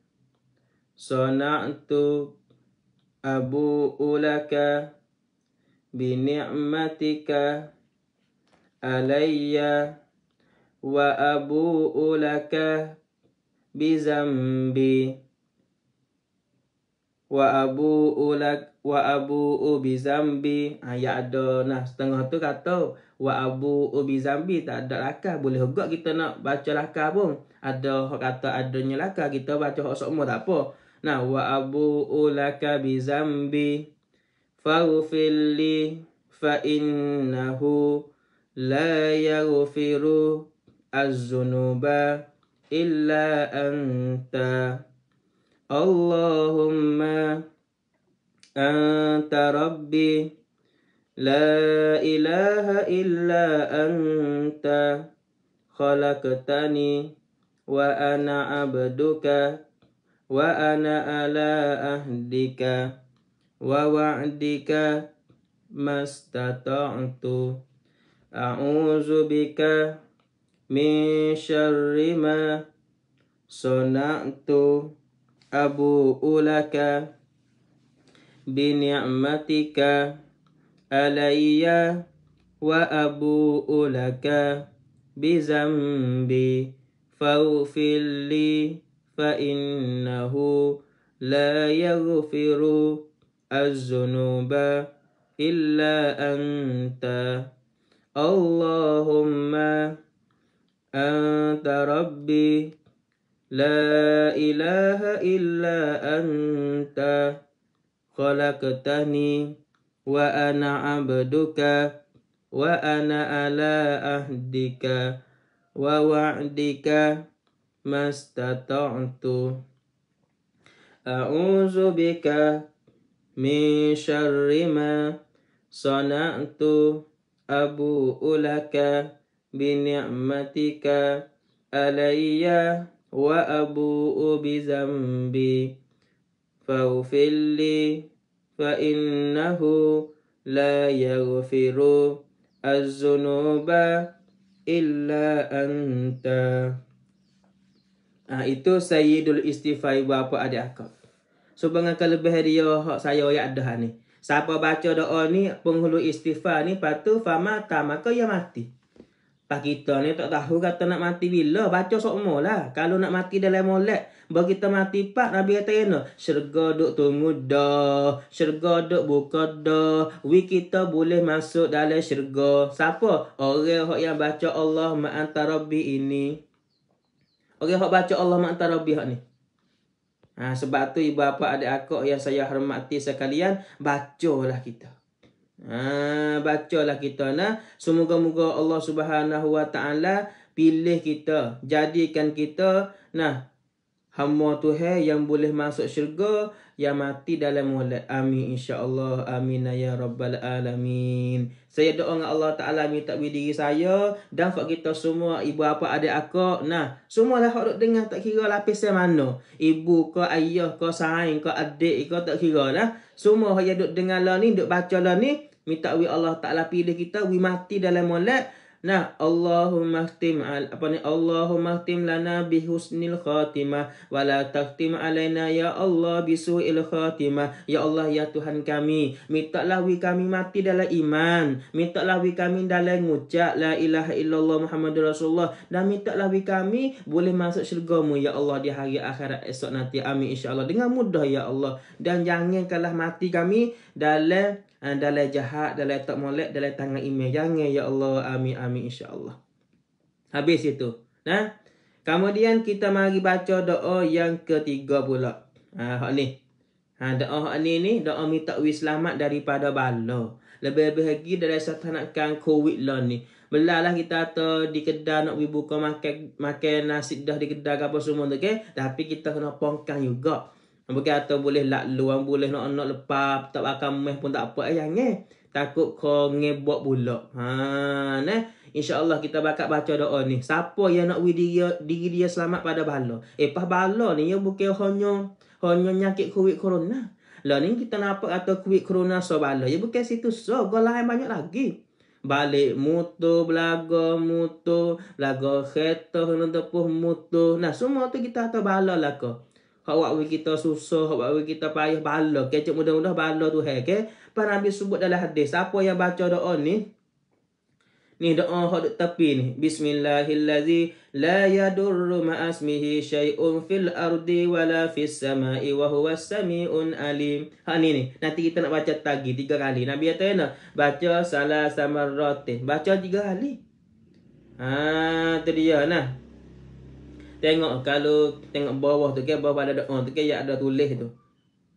صنعت أبوء لك بنعمتك علي وأبوء لك بذنبي وأبوء لك وأبوء بذنبي Ada. Nah setengah tu kata wa abu ubi zambi tak ada lakar boleh juga kita nak baca lakar pun ada hok kata adanya lakar kita baca hok semua tak apa نعم وأبوء لك بذنبي فاغفر لي فإنه لا يغفر الذنوب إلا أنت اللهم أنت ربي لا إله إلا أنت خلقتني وأنا عبدك وأنا على أهدك ووعدك ما استطعت أعوذ بك من شر ما صنعت أبوء لك بنعمتك علي وأبوء لك بذنبي فاغفر لي فإنه لا يغفر الذنوب إلا أنت اللهم أنت ربي لا إله إلا أنت خلقتني وأنا عبدك وأنا على عهدك ووعدك ما استطعت أعوذ بك من شر ما صنعت أبوء لك بنعمتك علي وأبوء بذنبي فاغفر لي فإنه لا يغفر الذنوب إلا أنت Ha, itu Sayyidul Istifai Bapa Adi Akab. So, bangga kelebih dia hak saya yang ada ni. Siapa baca doa ni, penghulu istighfar ni, patu fama ta, maka ya ia mati. Pak kita ni tak tahu kata nak mati bila, baca sok lah. Kalau nak mati dalam molek, bagi kita mati pak, Nabi kata ni, syurga duk tunggu dah, syurga duk buka dah, we kita boleh masuk dalam syurga. Siapa? Orang yang baca Allah ma'antarabi ini. Ini. Okey, hok baca Allah Ma'ta Rabbi hok ni. Ha, sebab tu ibu bapa adik aku yang saya hormati sekalian, bacalah kita. Ha, bacalah kita nah. Semoga-moga Allah Subhanahu Wa Ta'ala pilih kita, jadikan kita nah hamba Tuhan yang boleh masuk syurga yang mati dalam walad. Amin insya-Allah. Amin ya rabbal alamin. Saya doa dengan Allah Taala minta bagi diri saya dan fak kita semua ibu apa ada akak. Nah, semua semualah hak dengar tak kira lapis mana. Ibu ke ayah ke saing ke adik ke tak kira lah. Semua hak yang duk dengar lah ni duk baca lah ni minta bagi Allah Taala pilih kita wi mati dalam walad Nah, Allahumma ihtim al apa ni? Allahumma ihtim lana bi husnil khatimah wa la tahtim ya Allah bi su'il khatimah. Ya Allah ya Tuhan kami, mintalah wi kami mati dalam iman, mintalah wi kami dalam ngucap la ilaha illallah Muhammad Rasulullah dan mintalah wi kami boleh masuk syurga-Mu ya Allah di hari akhirat esok nanti. Amin insya-Allah. Dengan mudah ya Allah dan jangan kalah mati kami dalam Eh, dalam jahat, dalam tak molek, dalam tangan imej. Jangan ya Allah. Amin amin insya-Allah. Habis itu. Nah. Ha? Kemudian kita mari baca doa yang ketiga pula. Ha hak ni. Ha doa hak ni ni doa minta wis selamat daripada bala. Lebih-lebih lagi dalam satanakan COVID lah ni. Belalah kita tu di kedai nak buka makan makan nasi dah di kedai apa semua tu okay? Tapi kita kena pongkang juga. Mungkin atau boleh lak luang boleh nak nak lepas tak akan meh pun tak apa ayang eh. Takut kau ngebok pula. Ha nah. Insya-Allah kita bakat baca doa ni. Siapa yang nak widi dia diri dia selamat pada bala. Eh pas bala ni yang bukan hanya hanya nyakit covid corona. Lah ni kita nampak atau covid corona so bala. Ya bukan situ so gola banyak lagi. Balik mutu, belaga mutu, belaga khetoh, nanti puh mutu. Nah, semua tu kita tahu bala lah kau. Kau buat kita susah, hak buat kita payah bala. Kecik mudah-mudah bala tu hai, okay? Pak Nabi sebut dalam hadis, siapa yang baca doa ni? Ni doa hak duk tepi ni. Bismillahillazi la yadurru ma'asmihi syai'un fil ardi wala fis sama'i wa huwa sami'un alim. Ha ni ni. Nanti kita nak baca tagi tiga kali. Nabi kata ni, baca salah sama roti. Baca tiga kali. Ha, tu dia. Nah, tengok kalau tengok bawah tu ke okay, bawah ada doa oh, tu ke okay, ada tulis tu.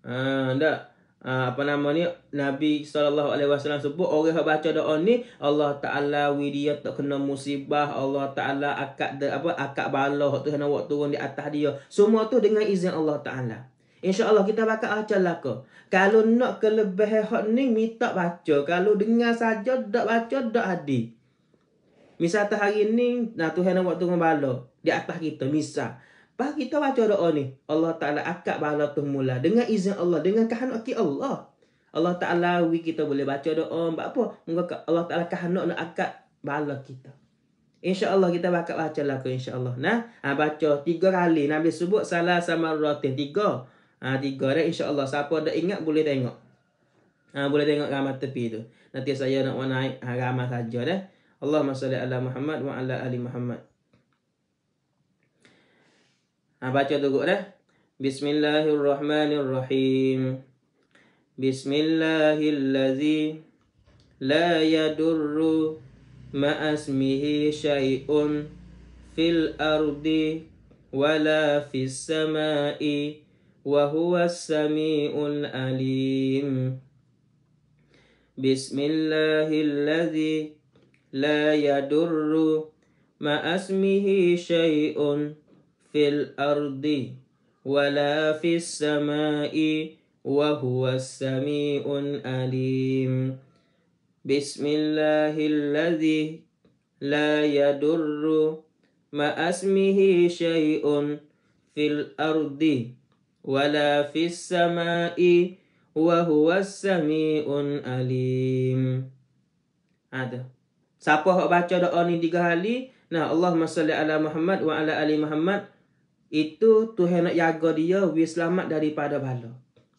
Ha ndak. Ha, apa nama ni Nabi sallallahu alaihi wasallam sebut orang yang baca doa ni Allah Taala widia tak kena musibah Allah Taala akak de, apa akak balah tu kena waktu turun di atas dia. Semua tu dengan izin Allah Taala. Insya Allah kita bakal baca lah ke. Kalau nak kelebihan hak ni, minta baca. Kalau dengar saja, tak baca, tak hadir. Misal atas hari ni, nah, Tuhan nak buat turun bala. Di atas kita, misal. Bah kita baca doa ni. Allah Ta'ala akad bala tu mula. Dengan izin Allah. Dengan kehanuki Allah. Allah Ta'ala we kita boleh baca doa. Mbak apa? Mungkin Allah Ta'ala kehanuk nak akad bala kita. InsyaAllah kita bakal baca lah ke insyaAllah. Nah, ha, baca tiga kali. Nabi sebut salah sama rotin. Tiga. Ha, tiga dah insyaAllah. Siapa dah ingat boleh tengok. Ha, boleh tengok ramah tepi tu. Nanti saya nak naik ha, ramah saja dah. اللهم صل على محمد وعلى آل محمد Nah, baca dulu deh. Bismillahirrahmanirrahim. Bismillahilladzi la yadurru ma'asmihi syai'un fil ardi wala fis samai wa huwas samiul alim. Bismillahilladzi لا يدر ما اسمه شيء في الأرض ولا في السماء وهو السميع العليم بسم الله الذي لا يدر ما اسمه شيء في الأرض ولا في السماء وهو السميع العليم هذا Siapa hak baca doa ni tiga kali, nah Allah salli ala Muhammad wa ala ali Muhammad. Itu Tuhan nak jaga dia wi selamat daripada bala.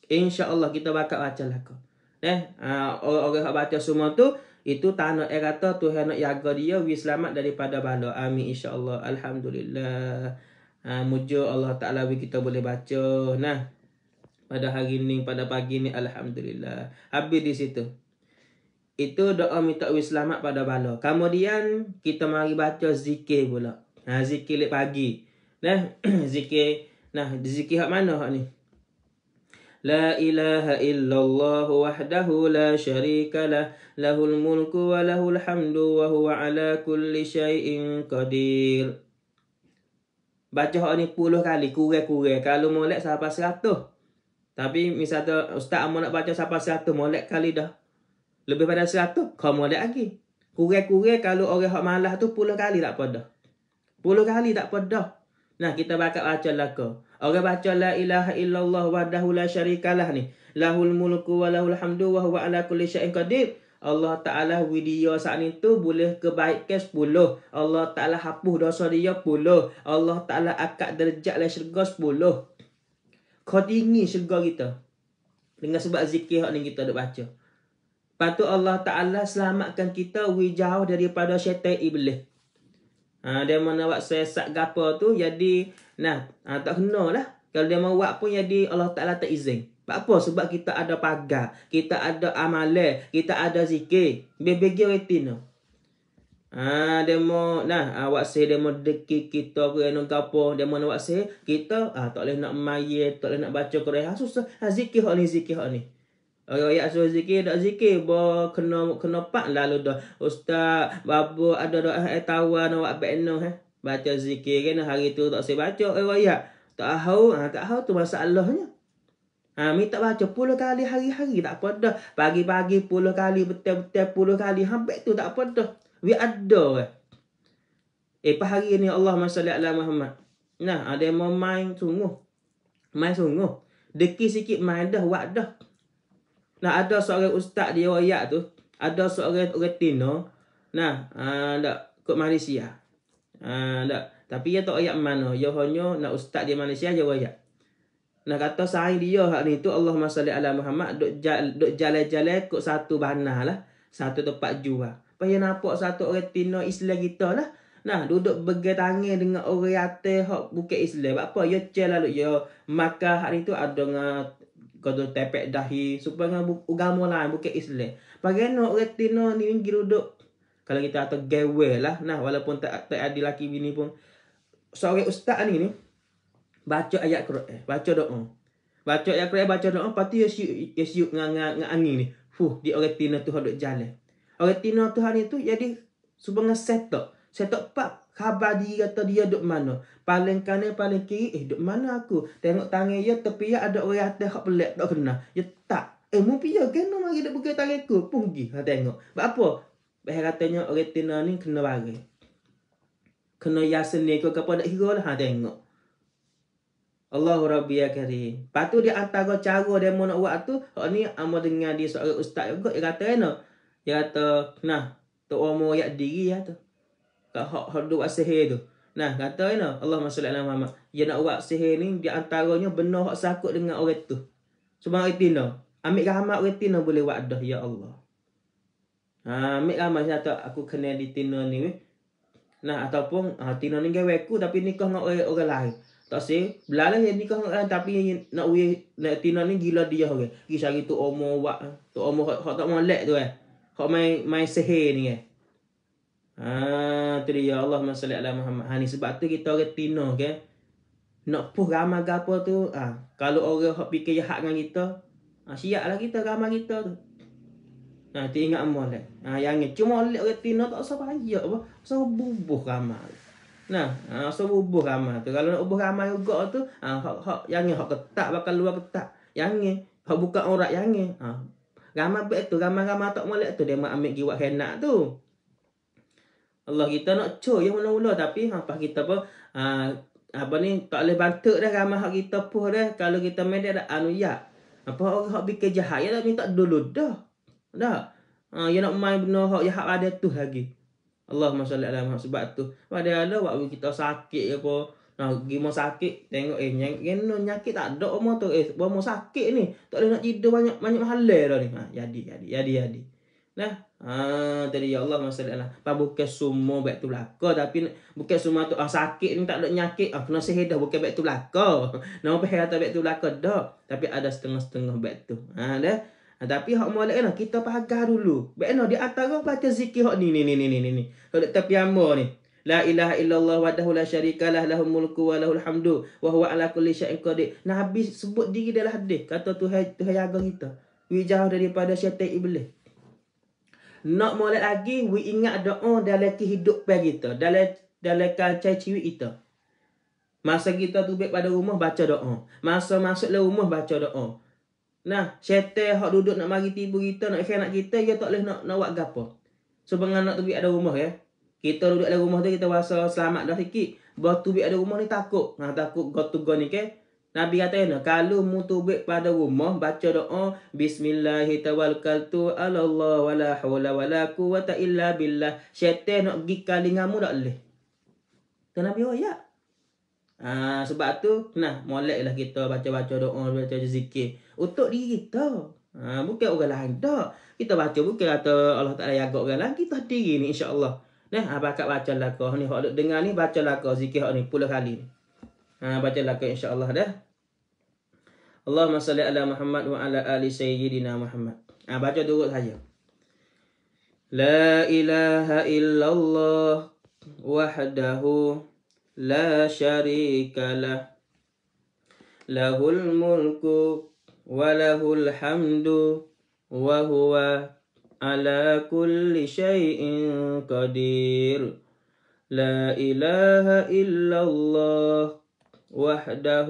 Insya-Allah kita bakal baca lah Eh, orang-orang ha, hak baca semua tu itu tanah yang kata Tuhan nak jaga dia wi selamat daripada bala. Amin insya-Allah. Alhamdulillah. Ha, mujur Allah Ta'ala wi kita boleh baca. Nah, pada hari ni, pada pagi ni, Alhamdulillah. Habis di situ. Itu doa minta awi selamat pada bala. Kemudian kita mari baca zikir pula. Ha zikir lepas pagi. Nah, zikir nah zikir hak mana hak ni? ilaha إله إلا la وحده لا شريك له له الملك وله الحمد وهو على كل شيء قدير Baca hak ni puluh kali, kurai-kurai. Kalau molek sampai seratus. Tapi misalnya, Ustaz Amo nak baca sampai seratus, molek kali dah. Lebih pada 100, kamu ada lagi. Kurang-kurang kalau orang yang malas tu puluh kali tak pedah. Puluh kali tak pedah. Nah, kita bakal baca laka. Orang baca la ilaha illallah wa la syarikalah ni. Lahul mulku wa lahul hamdu wa huwa ala kulli syai'in qadir. Allah Ta'ala widya saat ni tu boleh kebaikan 10. Allah Ta'ala hapuh dosa dia 10. Allah Ta'ala akad derjat lah syurga 10. Kau tinggi syurga kita. Dengan sebab zikir yang kita duk baca. Patu Allah Ta'ala selamatkan kita wi jauh daripada syaitan iblis. Ha, dia mau nak buat sesat gapa tu, jadi nah ha, tak kena lah. Kalau dia mau buat pun jadi Allah Ta'ala tak izin. Sebab apa? Sebab kita ada pagar, kita ada amalan, kita ada zikir. Bebegi retina. Ah ha, dia mau nah awak ha, saya dia mau deki kita ke yang nak apa dia mau awak saya kita ah ha, tak boleh nak mai tak boleh nak baca Quran ha, susah ha, zikir hak ni zikir hak ni Orang yang suruh zikir, tak zikir. Bo, kena, kena pak lalu dah. Ustaz, babu ada doa eh, tawar nak buat eh. Baca zikir kan, hari tu tak saya baca. Eh, wayak. Tak tahu, ha, tak tahu tu masalahnya. Ha, mi tak baca puluh kali hari-hari, tak apa dah. Pagi-pagi puluh kali, betul-betul puluh kali. Habis tu tak apa dah. We ada. Eh. eh, pas hari ni Allah SWT ala Muhammad. Nah, ada yang mau main sungguh. Main sungguh. Deki sikit main dah, wak dah. Nah ada seorang ustaz di Royak tu, ada seorang orang Tino. Nah, ada uh, kat Malaysia. Ah uh, ada. Tapi dia tak ayat mana. Dia hanya nak ustaz di Malaysia dia royak. Nah kata sahih dia hak ni tu Allahumma ala Muhammad duk jal, duk jala-jala kat satu bana lah. Satu tempat jual. Apa yang nampak satu orang Tino Islam kita lah. Nah, duduk bergetangi dengan orang yang hak Islam. Apa? Ya, cek lalu. Ya, maka hari itu ada dengan kau tepek dahi supaya dengan agama lain bukan Islam. Bagai nak orang Tino ni giru duk kalau kita atau gawe lah nah walaupun tak tak ada laki bini pun seorang so, ustaz ni ni baca ayat Quran, baca doa. Baca ayat Quran, baca doa, pati ya siuk ya siuk ngang ngang ni. Fuh, di orang Tino tu hendak jalan. Orang Tino tu hari tu jadi subang setok. Setok pak Khabar dia kata dia duduk mana. Paling kanan, paling kiri. Eh, duduk mana aku? Tengok tangan dia, tepi ada orang atas yang pelik. Tak kena. Ya, tak. Eh, mu pia. Ya Kenapa mari duduk pukul tangan aku? Pergi. Ha, tengok. Sebab apa? Bahaya katanya, orang tina ni kena baring. Kena yasin ni. Kau kapa nak hero lah. Ha, tengok. Allah Rabbi ya kari. Lepas tu dia antara cara dia mau nak buat tu. Hak ni amal dengan dia seorang ustaz juga. Dia kata kena. Dia kata, nah. Tak mau rakyat diri lah ya, tu hak hak duk buat sihir tu. Nah, kata ni Allah masya Allah Taala dia nak buat sihir ni dia antaranya benar hak sakut dengan orang tu. Sebab orang tina, ambil rahmat orang tina boleh buat dah ya Allah. Ha, ambil rahmat saya tak aku kena di tina ni. Nah, ataupun ha, tina ni gawe aku tapi nikah dengan orang, orang lain. Tak sih, belalah yang nikah dengan orang tapi nak we nak tina ni gila dia orang. Okay. Ki sari tu omo buat, tu omo hak tak molek tu eh. Hak main main sihir ni eh. Ha tu dia ya Allah masalah ala Muhammad. Ha ni sebab tu kita orang tino ke. Okay? Nak puh ramah ke apa tu? Ha kalau orang hak fikir jahat dengan kita, ha siaplah kita ramah kita tu. Ha tu ingat amalah. Eh? Ha yang ni cuma oleh orang tino tak usah payah apa. Usah bubuh ramah. Nah, ha, so ubuh ramai tu. Kalau nak ubuh ramai juga tu, ha, hak, hak, yang ni, hak ketak bakal luar ketak. Yang ni, hak buka orang yang ni. Ha. Ramai betul tu, ramai tak boleh tu. Dia mak ambil jiwa kenak tu. Allah kita nak cuy yang mula-mula tapi apa ha, kita apa ha, apa ni tak boleh bantuk dah ramah hak kita puh dah kalau kita main dia dah anu ya. Apa orang hak bikin jahat ya tak minta dulu dah. Dah. Ha ya nak main benda hak ya ada tu lagi. Allah masya Allah Muhammad sebab tu. Pada ada waktu kita sakit apa Nah, pergi mau sakit, tengok eh, nyak, kena nyakit tak ada umur tu. Eh, buat mau sakit ni. Tak boleh nak tidur banyak banyak mahal dah ni. Ha, jadi, jadi, jadi, jadi. Nah, ha, ah, tadi ya Allah masalahlah. Pa bukan semua baik tu belaka tapi bukan semua tu ah, sakit ni tak ada nyakit. Ah kena sihir dah bukan baik tu belaka. Nama pahal atau baik tu belaka dah. Tapi ada setengah-setengah baik tu. Ha dah. Ah, tapi hak mulai lah kita pagar dulu. Baik no di antara baca zikir hak ni ni ni ni ni ni. Kalau tepi amba ni. La ilaha illallah wa dahu la syarika lah lahum mulku wa lahul hamdu wa huwa ala kulli syai'in qadir. Nabi sebut diri dalam hadis kata Tuhan Tuhan jaga kita. Wijah daripada syaitan iblis. Nak molek lagi, we ingat doa dalam kehidupan kita. Dalam dalam kacai ciwi kita. Masa kita tu pada rumah, baca doa. Masa masuk le rumah, baca doa. Nah, syaitan hak duduk nak mari tipu kita, nak kena kita, dia tak boleh nak, nak buat gapo. So, anak nak tubik ada rumah, ya. Kita duduk dalam rumah tu, kita rasa selamat dah sikit. Bawa tubik ada rumah ni takut. Nah, takut got to go ni, ke? Nabi kata kena kalau mu tu pada rumah baca doa Bismillahirrahmanirrahim, ala Allah wala hawla wala quwwata illa billah. Syaitan nak gig kali ngamu dak leh. Tu Nabi oh ya. Ha, sebab tu nah moleklah kita baca-baca doa baca zikir untuk diri kita. Ha, bukan orang lain dak. Kita baca bukan kata Allah Taala jaga orang lain kita diri ni insya-Allah. Nah, apa ha, kat baca lagu ni. Hak dengar ni baca lagu kau zikir hak ni puluh kali ni. Ha, baca lagu insya-Allah dah. اللهم صل على محمد وعلى آل سيدنا محمد أباجة دوت هيا لا إله إلا الله وحده لا شريك له له الملك وله الحمد وهو على كل شيء قدير لا إله إلا الله وحده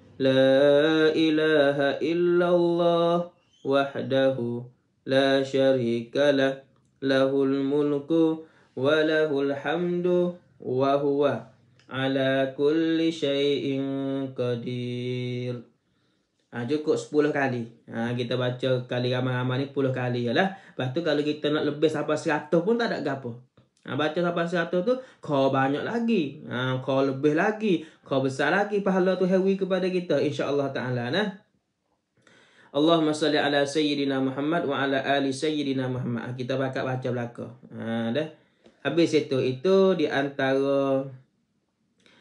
لا إله إلا الله وحده لا شريك له له الملك وله الحمد وهو على كل شيء قدير ha, cukup 10 kali ha, kita baca kali ramai-ramai ni 10 kali ya lah. lepas tu kalau kita nak lebih sampai 100 pun tak ada apa Ha, baca sampai satu tu, kau banyak lagi. Ha, kau lebih lagi. Kau besar lagi pahala tu hewi kepada kita. InsyaAllah ta'ala. Nah. Allahumma salli ala Sayyidina Muhammad wa ala ali Sayyidina Muhammad. Ha, kita bakal baca belaka. Ha, dah. Habis itu, itu di antara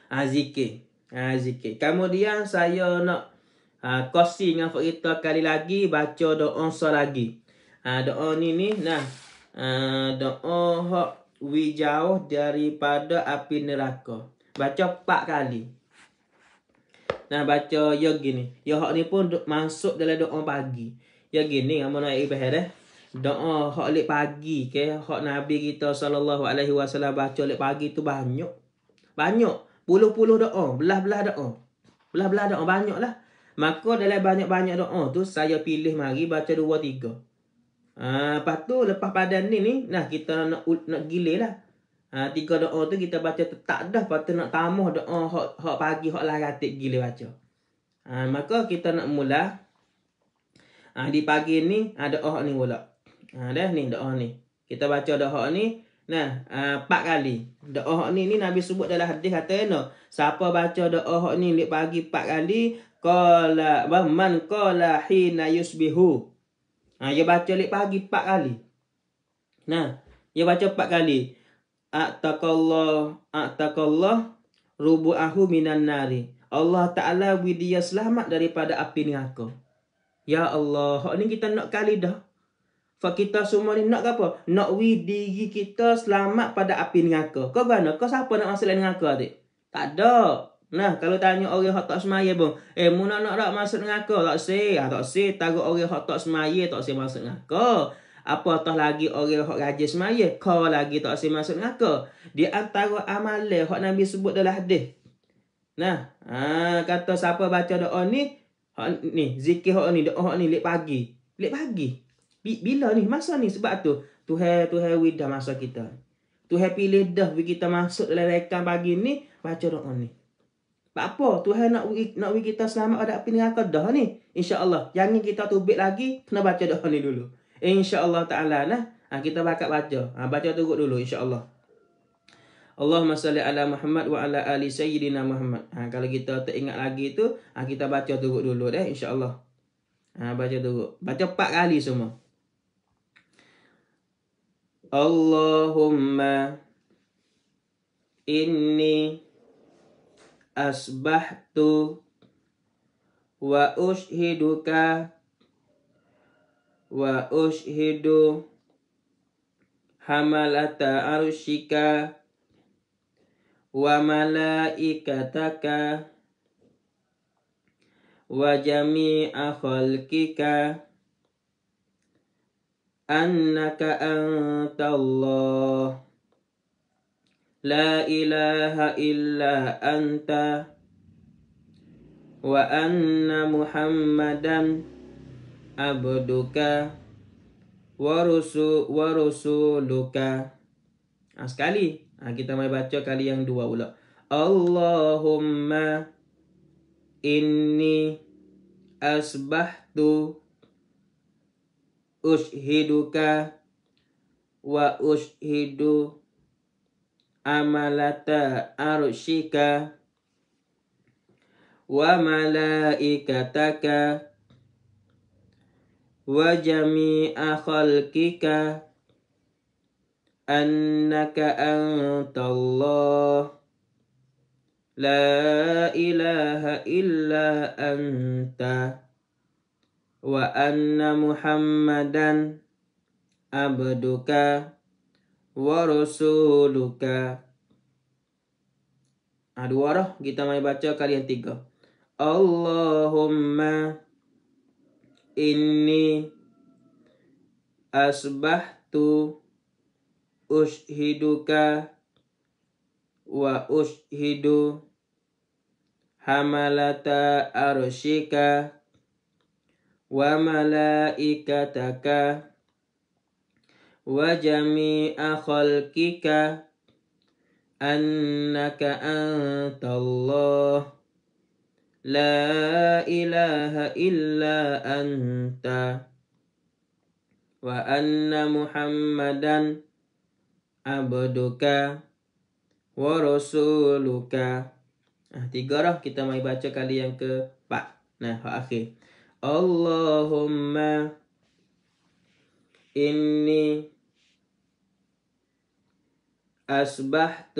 ha, zikir. Ha, Kemudian saya nak ha, kosi dengan kita kali lagi, baca doa sah lagi. Ha, doa ni ni, nah. Ha, doa hak wi jauh daripada api neraka. Baca empat kali. Nah baca ya gini. Ya hok ni pun masuk dalam doa pagi. Ya gini amo nak ibahir eh. Doa hok lek pagi ke Hok Nabi kita sallallahu alaihi wasallam baca lek pagi tu banyak. Banyak. Puluh-puluh doa, belah-belah doa. Belah-belah doa banyaklah. Maka dalam banyak-banyak doa tu saya pilih mari baca dua tiga. Ha, lepas tu lepas pada ni ni nah kita nak nak gilir lah. Ha, tiga doa tu kita baca tetap dah lepas tu nak tamah doa hak hak pagi hak lah ratik gilir baca. Ha, maka kita nak mula ha, di pagi ni ada ha, doa ni pula. Ha, dah ni doa ni. Kita baca doa ni nah empat kali. Doa ni ni Nabi sebut dalam hadis kata no. Siapa baca doa ni lepas pagi empat kali qala man qala hina yusbihu Ha, dia baca lepas pagi empat kali. Nah, dia baca empat kali. Atakallah, atakallah rubu'ahu minan nari. Allah Ta'ala widiya selamat daripada api ni aku. Ya Allah, hak ni kita nak kali dah. Fak kita semua ni nak apa? Nak wi kita selamat pada api ni aku. Kau gana? Kau siapa nak masalah ni aku adik? Tak ada. Nah, kalau tanya orang hak tak semaya pun, eh mun nak nak masuk ngaku, tak si, ah tak si, tagu orang hak tak semaya tak si masuk ngaku. Apa tah lagi orang hak rajin semaya, ko lagi tak si masuk ngaku. Di antara amalan hak Nabi sebut dalam hadis. Nah, ha, kata siapa baca doa ni, hak ni, zikir hak ni, doa hak ni lek pagi. Lek pagi. Bila ni masa ni sebab tu Tuhan Tuhan widah masa kita. Tuhan pilih dah bagi kita masuk dalam rekan pagi ni baca doa ni. Sebab apa? Tuhan nak bagi nak bagi kita selamat ada api neraka dah ni. Insya-Allah. Yang ni kita tubik lagi kena baca doa ni dulu. Eh, Insya-Allah taala nah. Ha, kita bakat baca. Ha, baca tunggu dulu insya-Allah. Allahumma salli ala Muhammad wa ala ali sayyidina Muhammad. Ha, kalau kita tak ingat lagi tu, ha, kita baca tunggu dulu deh insya-Allah. Ha, baca tunggu, Baca empat kali semua. Allahumma inni asbahtu wa ushiduka wa ushidu hamalata arushika wa malaikataka wa jami'a khalkika annaka Allah illa A'nta, wa أنت وأن abduka, عبدك ورسول ورسولك sekali nah, kita mai baca kali yang dua pula Allahumma inni asbahtu ushiduka wa ushidu amalata arushika wa malaikataka wa jami'a khalkika annaka antallah la ilaha illa anta wa anna muhammadan abduka warasuluka. Ada warah kita mari baca kalian tiga. Allahumma inni asbahtu ushiduka wa ushidu hamalata arshika wa malaikataka وجميع خلقك أنك أنت الله لا إله إلا أنت وأن محمدا عبدك ورسولك Ah, tiga dah kita mai baca kali yang ke empat. Nah, akhir. Allahumma إني أصبحت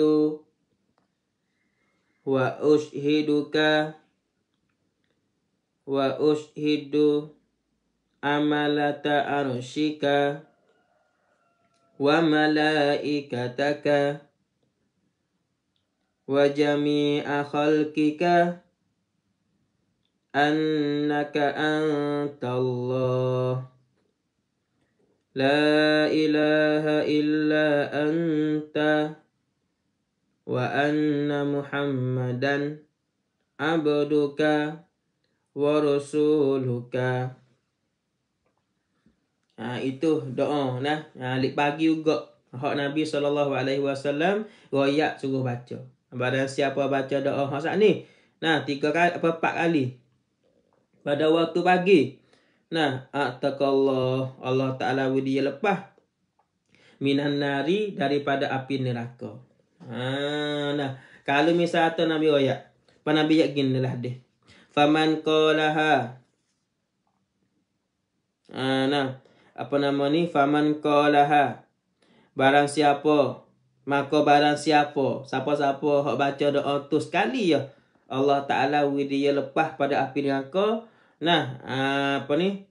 وأشهدك وأشهد أملة عرشك وملائكتك وجميع خلقك أنك أنت الله La لا illa anta, wa anna Muhammadan abduka, ورسولك ha, itu doa nah ha, lik pagi juga hak Nabi saw. alaihi wasallam royak suruh baca pada siapa baca doa hak saat ni nah tiga kali apa empat kali pada waktu pagi Nah, ataqallah Allah Ta'ala dia lepas. Minan nari daripada api neraka. Ha, nah, kalau misal atas Nabi Oya. Pada Nabi Oya gini lah deh. Faman kolaha. Ha, nah, apa nama ni? Faman kolaha. Barang siapa? Maka barang siapa? Siapa-siapa baca doa tu sekali ya. Allah Ta'ala dia lepas pada api neraka. Nah, ah, apa ni?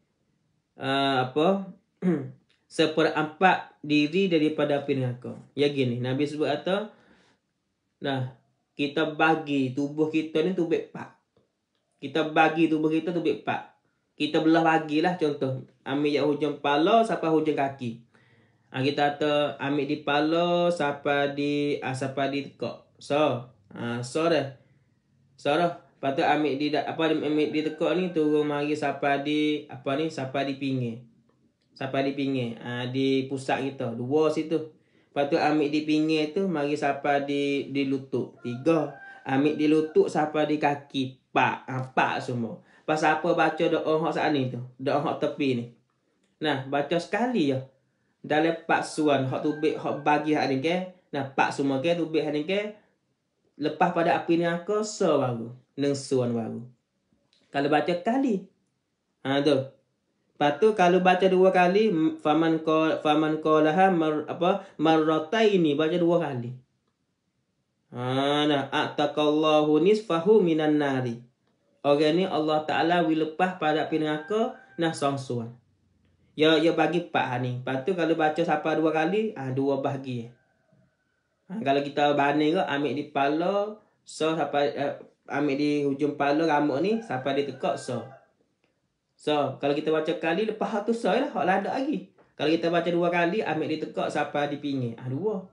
Ah, apa? Seperempat diri daripada pinaka. Ya gini, Nabi sebut kata Nah, kita bagi tubuh kita ni tubik pak. Kita bagi tubuh kita tubik pak. Kita belah bagilah contoh. Ambil yang hujung pala sampai hujung kaki. Ha, kita kata ambil di pala sampai di ah, sampai di kok. So, ha, so dah. So dah. Lepas tu ambil di apa ambil di tekuk ni turun mari sampai di apa ni sampai di pinggir. Sampai di pinggir. Ha, di pusat kita. Dua situ. Lepas tu ambil di pinggir tu mari sampai di di lutut. Tiga. Ambil di lutut sampai di kaki. Pak. Ha, pak semua. Pas apa baca doa hok saat ni tu. Doa hok tepi ni. Nah, baca sekali ya. Dalam pak suan hok tubik hak bagi hak ni ke. Nah, pak semua ke tubik hak ni ke lepas pada api ni aku so baru nengsuan baru kalau baca kali ha tu Lepas kalau baca dua kali faman ko faman ko lah mar, apa marrota ini baca dua kali. Ha nah ataqallahu nisfahu minan nari. Orang ni Allah Taala wi lepas pada api neraka nah songsuan. Ya ya bagi pak ha ni. Lepas kalau baca siapa dua kali ah dua bahagian. Ha, kalau kita banding ke ambil di pala, so sampai uh, ambil di hujung pala, rambut ni sampai dia tekak so. So, kalau kita baca kali lepas tu so lah, hak lada lagi. Kalau kita baca dua kali ambil di tekak sampai di pinggir. Ah dua.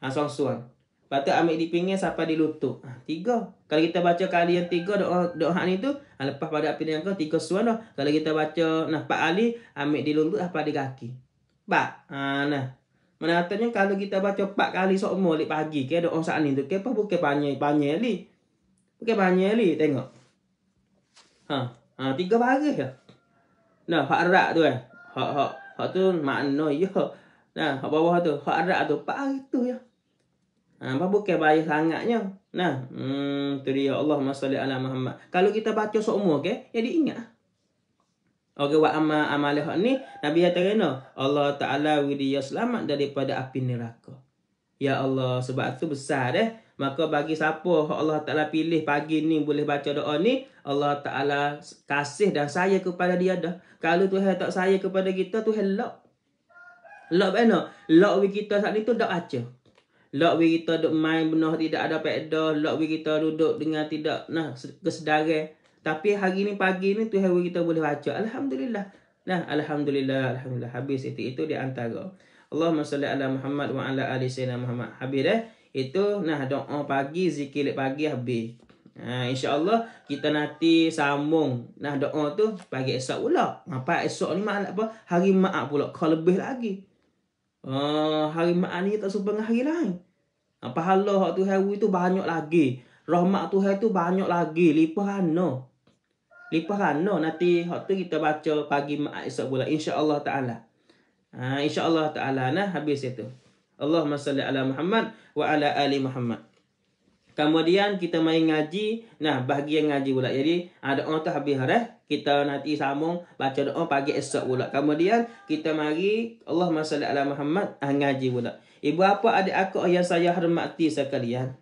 Ha songsuan. Lepas tu ambil di pinggir sampai di lutut. Ha, tiga. Kalau kita baca kali yang tiga doa doa ni tu, ha, lepas pada api yang ke tiga suan lah. Kalau kita baca nah Pak Ali, ambil di lutut sampai di kaki. Ba. Ha nah. Menatanya kalau kita baca empat kali sok molek pagi ke ada orang sana itu ke apa bukak banyak banyak li. bukak banyak li tengok. Ha, ha tiga pagi ya. Nah, hak rak tu eh. Hak hak hak tu makna ya. Nah, hak bawah tu, hak rak tu empat hari tu ya. Ha, apa bukak banyak sangatnya. Nah, hmm tu dia Allahumma salli ala Muhammad. Kalau kita baca sok molek ke, jadi ya ingat. Orang buat amal amal lehok ni, Nabi kata kena, Allah Ta'ala wili ya selamat daripada api neraka. Ya Allah, sebab tu besar deh. Maka bagi siapa Allah Ta'ala pilih pagi ni boleh baca doa ni, Allah Ta'ala kasih dan saya kepada dia dah. Kalau Tuhan tak saya kepada kita, Tuhan lock. Lock mana? Lock we kita saat ni tu tak aca. Lock we kita duduk main benar tidak ada pekda. Lock we kita duduk dengan tidak nah kesedaran. Tapi hari ni pagi ni tu bagi kita boleh baca. Alhamdulillah. Nah, alhamdulillah, alhamdulillah habis itu itu di antara. Allahumma salli ala Muhammad wa ala ali sayyidina Muhammad. Habis eh. Itu nah doa pagi, zikir pagi habis. Ha, insya Allah kita nanti sambung nah doa tu pagi esok pula. Apa ha, esok ni maknanya apa? Hari ma'at pula. Kau lebih lagi. Oh, hari ma'at ni tak sumpah hari lain. Apa ha, Pahala tu hari tu banyak lagi. Rahmat tu hari tu banyak lagi. Lipah anak. No lipahan lah, no nanti waktu kita baca pagi esok bulan insyaallah taala ha insyaallah taala nah habis itu Allahumma salli ala Muhammad wa ala ali Muhammad kemudian kita main ngaji nah bahagian ngaji pula jadi ada ha, orang tu habis harah eh. kita nanti sambung baca doa pagi esok pula kemudian kita mari Allahumma salli ala Muhammad ha, ngaji pula ibu apa adik aku yang saya hormati sekalian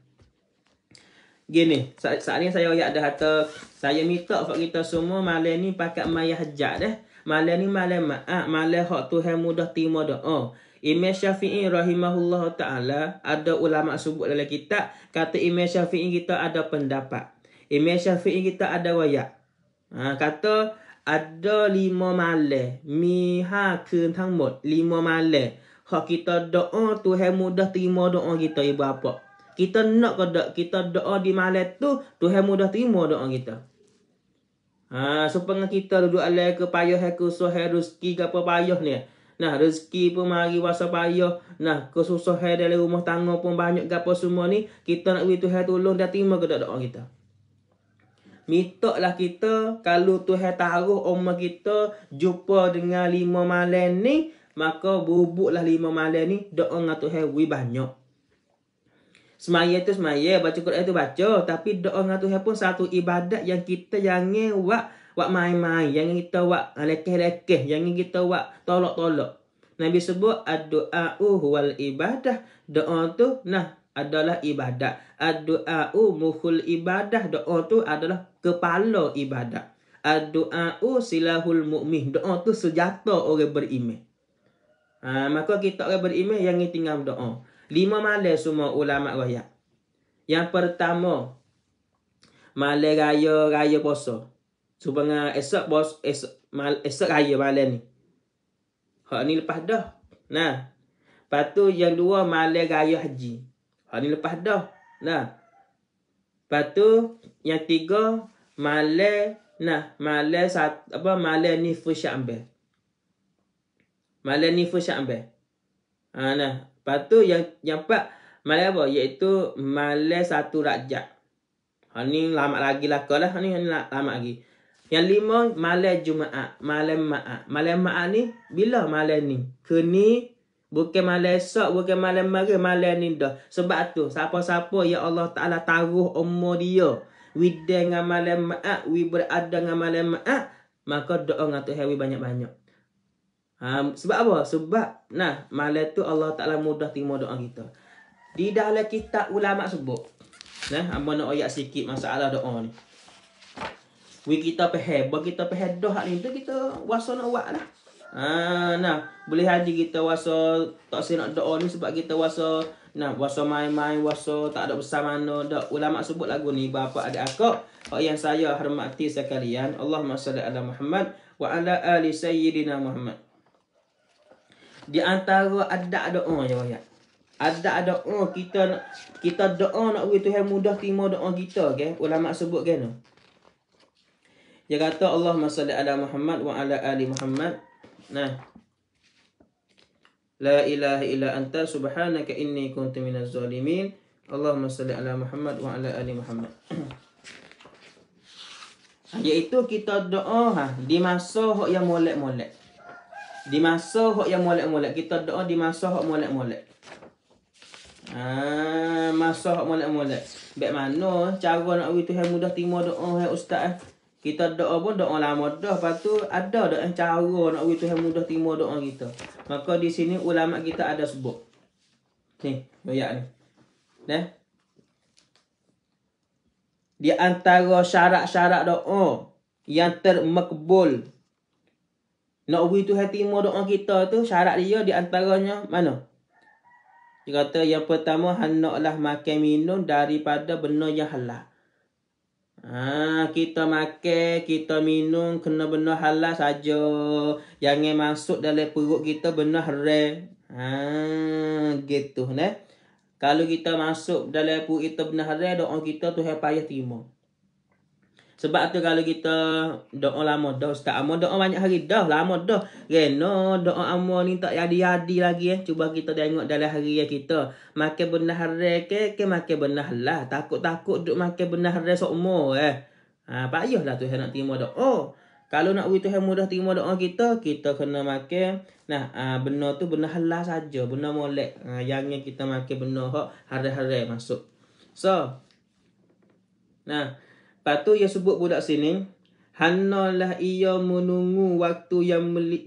gini saat, saat ni saya ayat dah harta saya minta buat kita semua malam ni pakai mayah jak deh malam ni malam maaf ah, malam hak yang mudah timo doa oh. Imam Syafi'i rahimahullah ta'ala Ada ulama sebut dalam kitab Kata Imam Syafi'i kita ada pendapat Imam Syafi'i kita ada wayak ha, Kata ada lima malam Miha kun mod Lima malam Hak kita doa tu yang mudah terima doa kita ibu apa kita nak ke tak kita doa di malam tu Tuhan mudah terima doa kita ha supaya kita duduk alai ke payah ke sohe rezeki ke apa payah ni nah rezeki pun mari wasa payah nah kesusahan dalam rumah tangga pun banyak ke semua ni kita nak beri Tuhan tolong dan terima ke doa kita Minta lah kita kalau Tuhan taruh umur kita jumpa dengan lima malam ni. Maka bubuklah lima malam ni. Doa dengan Tuhan banyak. Semaya itu semaya, baca Quran itu baca. Tapi doa dengan Tuhan pun satu ibadat yang kita jangan buat buat main-main. Jangan kita buat ha, lekeh-lekeh. Jangan kita buat tolok-tolok. Nabi sebut, Ad-do'a'u huwal ibadah. Doa tu, nah, adalah ibadat. Ad-do'a'u muhul ibadah. Doa tu adalah kepala ibadat. Ad-do'a'u silahul mu'min. Doa tu sejata orang beriman. Ha, maka kita orang beriman yang tinggal doa. Lima malam semua ulama raya. Yang pertama, malam raya raya poso. Supaya esok bos esok, mal, esok raya malam ni. Hak ni lepas dah. Nah. patu yang dua malam raya haji. Hak ni lepas dah. Nah. patu yang tiga malam nah malam sat apa malam ni fu syambe. Malam ni fu syambe. Ha ah, nah. Lepas tu yang, yang empat, malai apa? Iaitu malai satu rajak. Ha, ni lama lagi lah kau lah. Ha, ni, ni lama lagi. Yang lima, malai Jumaat. Malai Ma'at. Malai Ma'at ni, bila malai ni? Kini, bukan malai esok, bukan malai mara, malai ni dah. Sebab tu, siapa-siapa yang Allah Ta'ala taruh umur dia. Wida dengan malai Ma'at, wi berada dengan malai Ma'at. Maka doa dengan Tuhan banyak-banyak. Um, sebab apa? Sebab nah malam tu Allah Taala mudah terima doa kita. Di dalam kitab ulama sebut. Nah, hamba nak ayat sikit masalah doa ni. We kita pehel, bagi kita pehel doh hak ni tu kita wasa nak buat lah. Ha, nah, boleh haji kita wasa tak sen nak doa ni sebab kita wasa nah wasa main-main wasa tak ada besar mana dak ulama sebut lagu ni bapa ada akak. Oh yang saya hormati sekalian, Allahumma salli ala Muhammad wa ala ali sayyidina Muhammad di antara adat doa ya ayat. Adat doa kita nak kita doa nak bagi Tuhan mudah terima doa kita ke okay? ulama sebut kan tu. Dia kata Allah salli ala Muhammad wa ala ali Muhammad. Nah. La ilaha illa anta subhanaka inni kuntu minaz zalimin. Allahumma salli ala Muhammad wa ala ali Muhammad. Iaitu kita doa ha, di masa yang molek-molek. Di masa hok yang molek-molek kita doa oh, di masa hok molek-molek. Ah, masa hok molek-molek. Bek mano cara nak wi Tuhan mudah timo doa oh, hai ustaz eh. Kita doa pun doa lama dah. Lepas tu ada doa yang cara nak wi Tuhan mudah timo doa kita. Maka di sini ulama kita ada sebut. Ni, ayat ni. Dah. Di antara syarat-syarat doa oh, yang termakbul nak ubi tu hati mu doa kita tu syarat dia di antaranya mana? Dia kata yang pertama hendaklah makan minum daripada benda yang halal. Ha, kita makan, kita minum kena benda halal saja. yang masuk dalam perut kita benda haram. Ha, gitu ne. Kalau kita masuk dalam perut kita benda haram, doa kita tu payah terima. Sebab tu kalau kita doa lama dah Ustaz Amor doa banyak hari dah lama dah. Reno doa Amor ni tak yadi yadi lagi eh. Cuba kita tengok dalam hari yang kita. Makan benah hari ke ke makan benah lah. Takut-takut duk makan benah hari sokmo eh. Ha, lah tu nak terima doa. Oh, kalau nak beri yang mudah terima doa kita, kita kena makan. Nah, uh, ha, benar tu benar halal saja, benar molek. Uh, yang yang kita makan benar hak hari-hari masuk. So, nah, Lepas tu ia sebut budak sini, hanalah ia menunggu waktu yang meli,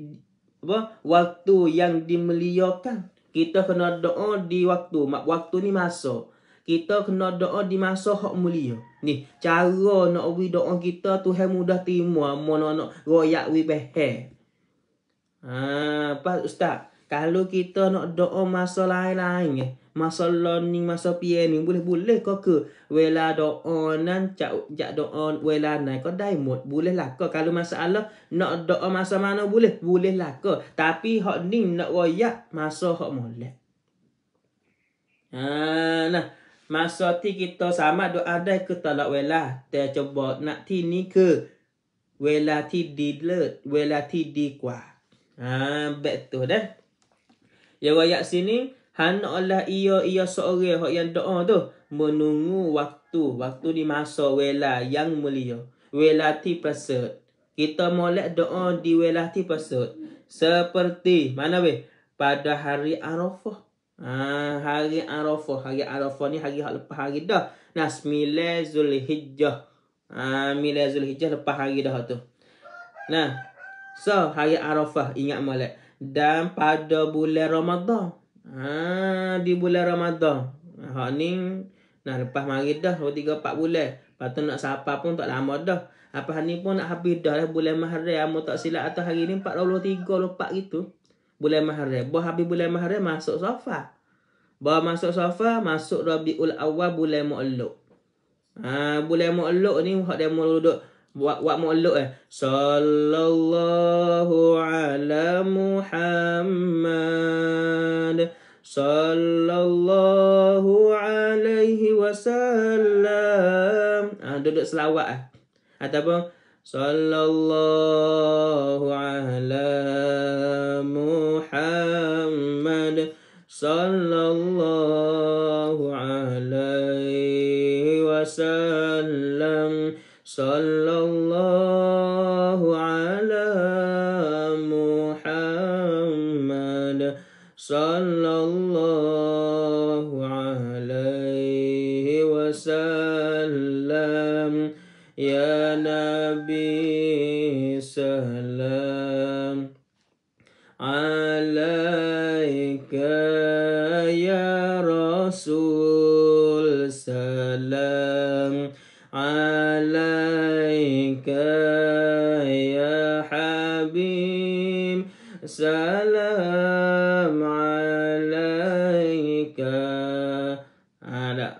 apa? waktu yang dimeliakan. Kita kena doa di waktu, mak waktu ni masa. Kita kena doa di masa hak mulia. Ni, cara nak beri doa kita Tuhan mudah terima mana nak royak wi behe. Ha, apa ustaz? Kalau kita nak doa masa lain-lain eh, มาสอน a s a learning masa PN b o l e บุ o เล h ก็คือเวลาดอ o อนนั้นจะจะดอ d อนเวลาไหน ก็ได้หมดบุเลยล่ะก็การมาสั่งเนาะอ o a masa มา n a b o l e ล boleh ลล่ะก็ต t a ี i หอนิ่งเนาะวายะ masa หอมดเลยอ่านะมาสอนที่กิตโตสามารถดู doa ได้คือตลอดเวลาแต่จะบอกณที่นี้คือ เวลาที่ดีเลิศเวลาที่ดีกว่าอ่าแบบตัวเด้ยาวายะสิ่นี้ Hanaklah ia ia seorang hak yang doa tu menunggu waktu, waktu di masa wela yang mulia. Wela ti pasut. Kita molek doa di wela ti pasut. Seperti mana weh? Pada hari Arafah. Ha, hari Arafah. Hari Arafah ni hari hak lepas hari dah. Nah, Sembilan Zulhijjah. Ha, Sembilan Zulhijjah lepas hari dah tu. Nah, so hari Arafah ingat molek. Dan pada bulan Ramadan. Ha, di bulan Ramadan. Hak ni nak lepas mari dah 2 tiga 4 bulan. Lepas tu nak sapa pun tak lama dah. Apa ni pun nak habis dah lah bulan Mahrez. Amu tak silap atas hari ni 43 4 gitu. Bulan Mahrez. Bawa habis bulan Mahrez masuk sofa. Bawa masuk sofa masuk Rabiul Awal bulan Mu'luk. Ha, bulan Mu'luk ni hak dia mau duduk buat buat mulut eh sallallahu ala muhammad sallallahu alaihi wasallam ha, duduk selawat eh ataupun sallallahu ala muhammad sallallahu alaihi wasallam sallallahu Salam عليك ya Rasul سلام عليك ya حبيب salam عليك ada ha,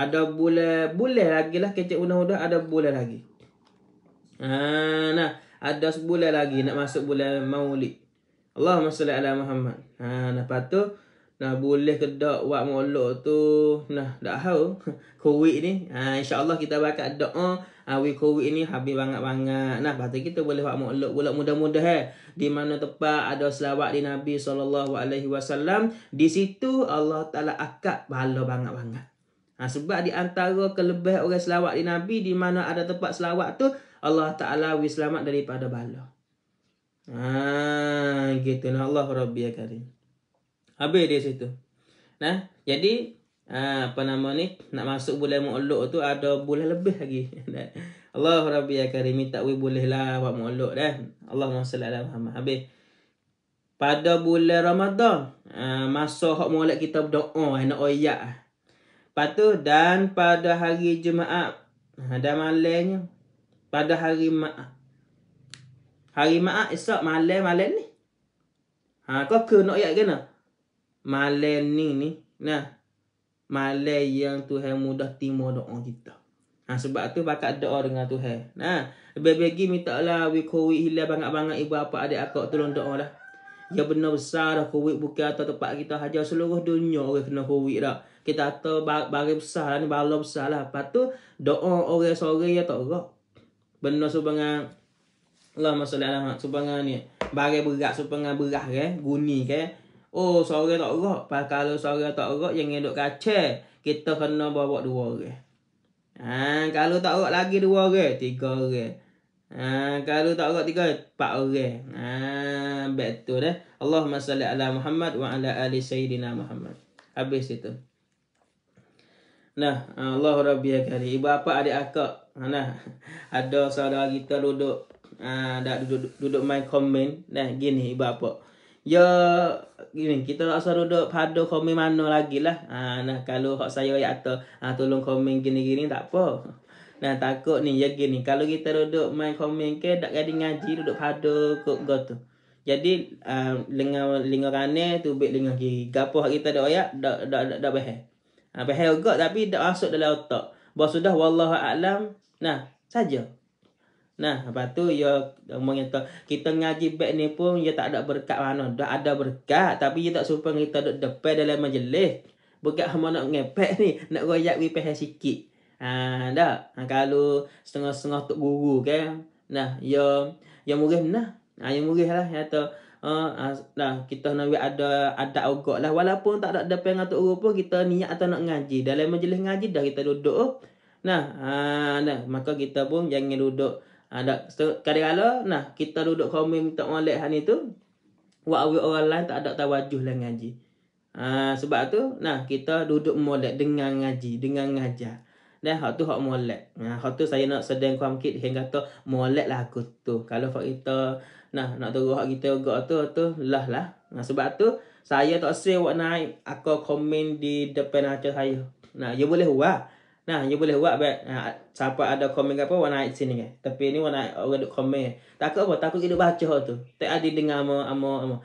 ada boleh bulan lagi lah kecik undang-undang ada boleh lagi ha, nah ada sebulan lagi nak masuk bulan Maulid. Allahumma salli ala Muhammad. Ha nah patu nah boleh kedak buat molok tu. Nah dak hau COVID ni. Ha insya-Allah kita bakat doa awi ha, COVID ni habis banget-banget. Nah patu kita boleh buat molok pula mudah mudah eh. di mana tempat ada selawat di Nabi sallallahu alaihi wasallam, di situ Allah Taala akat bala banget-banget. Ha, sebab di antara kelebihan orang selawat di Nabi di mana ada tempat selawat tu Allah Ta'ala wis selamat daripada bala. Ha, gitu nah Allah Rabbi ya Karim. Habis dia situ. Nah, jadi ha, apa nama ni nak masuk bulan Mu'luk tu ada bulan lebih lagi. Allah Rabbi ya Karim takwi boleh lah buat Mu'luk dah. Allah Muhammad lah Muhammad. Habis pada bulan Ramadan, ha, masa hak mulak kita berdoa eh, nak oyak. Eh. Lepas tu dan pada hari Jumaat ada ha, malamnya pada hari ma'ah. Hari ma'ah esok malam malam ni. Ha kau ke nak ayat kena? Malam ni ni. Nah. Malam yang Tuhan mudah timur doa kita. Ha sebab tu bakat doa dengan Tuhan. Nah, bebegi minta lah we kowi hilang banyak-banyak ibu apa adik aku tolong doa lah. Ya benar besar dah COVID bukan atau tempat kita saja seluruh dunia orang kena COVID dah. Kita tahu barang besar lah ni, balam besar lah. Lepas tu, doa orang seorang ya tak gerak benda subangan Allah masya Allah mak subangan ni bagai berat subangan berah ke guni ke oh seorang tak erak pasal kalau seorang tak erak yang duk kace kita kena bawa dua orang ah kalau tak erak lagi dua orang tiga orang ah kalau tak erak tiga empat orang ah betul deh Allah masya Allah Muhammad wa ala ali sayyidina Muhammad habis itu nah Allah rabbi ya ibu apa adik akak Ah, nah ada saudara kita duduk ah uh, dak duduk duduk main komen nah gini ibu apa ya gini kita rasa duduk pada komen mana lagi lah ah uh, nah kalau hak saya ya atau uh, ah, tolong komen gini gini tak apa nah takut ni ya gini kalau kita duduk main komen ke dak jadi ngaji duduk pada kok gitu jadi ah uh, lengan lengan kanan tu bek lengan kiri gapo hak kita dak ayat dak dak dak, dak bahaya Ha, bahaya tapi tak masuk dalam otak. Bahawa sudah wallahu a'lam Nah, saja. Nah, apa tu ya orang kata kita ngaji baik ni pun ya tak ada berkat mana. Ah, dah ada berkat tapi ya tak supaya kita duduk depan dalam majlis. Bukan hama nak ngepek ni, nak royak wi pehe sikit. Ha, ah, dak. Ha, ah, kalau setengah-setengah tok guru kan. Nah, ya yang murih nah. Ha, yang murih lah ya tu. Uh, nah kita nak buat ada ada ugak lah walaupun tak ada depan dengan tok guru pun kita niat atau nak ngaji dalam majlis ngaji dah kita duduk Nah, ah nah, maka kita pun jangan duduk ada ah, so, kadang-kadang nah kita duduk komen minta molek hari tu wa'awi orang lain tak ada tawajuh lah ngaji. Ah sebab tu nah kita duduk molek dengan ngaji, dengan ngajar. Dan hak tu hak molek. Nah, hak tu saya nak sedang kuam kit hang kata molek lah aku tu. Kalau hak kita nah nak tunggu hak kita gak tu tu lah lah. Nah sebab tu saya tak sering buat naik aku komen di depan acara saya. Nah, dia ya boleh buat. Nah, you boleh buat bet. Nah, siapa ada komen apa, orang naik sini ke. Tapi ini orang orang duduk komen. Takut apa? Takut kita baca hal tu. Tak ada dengar sama, sama, sama,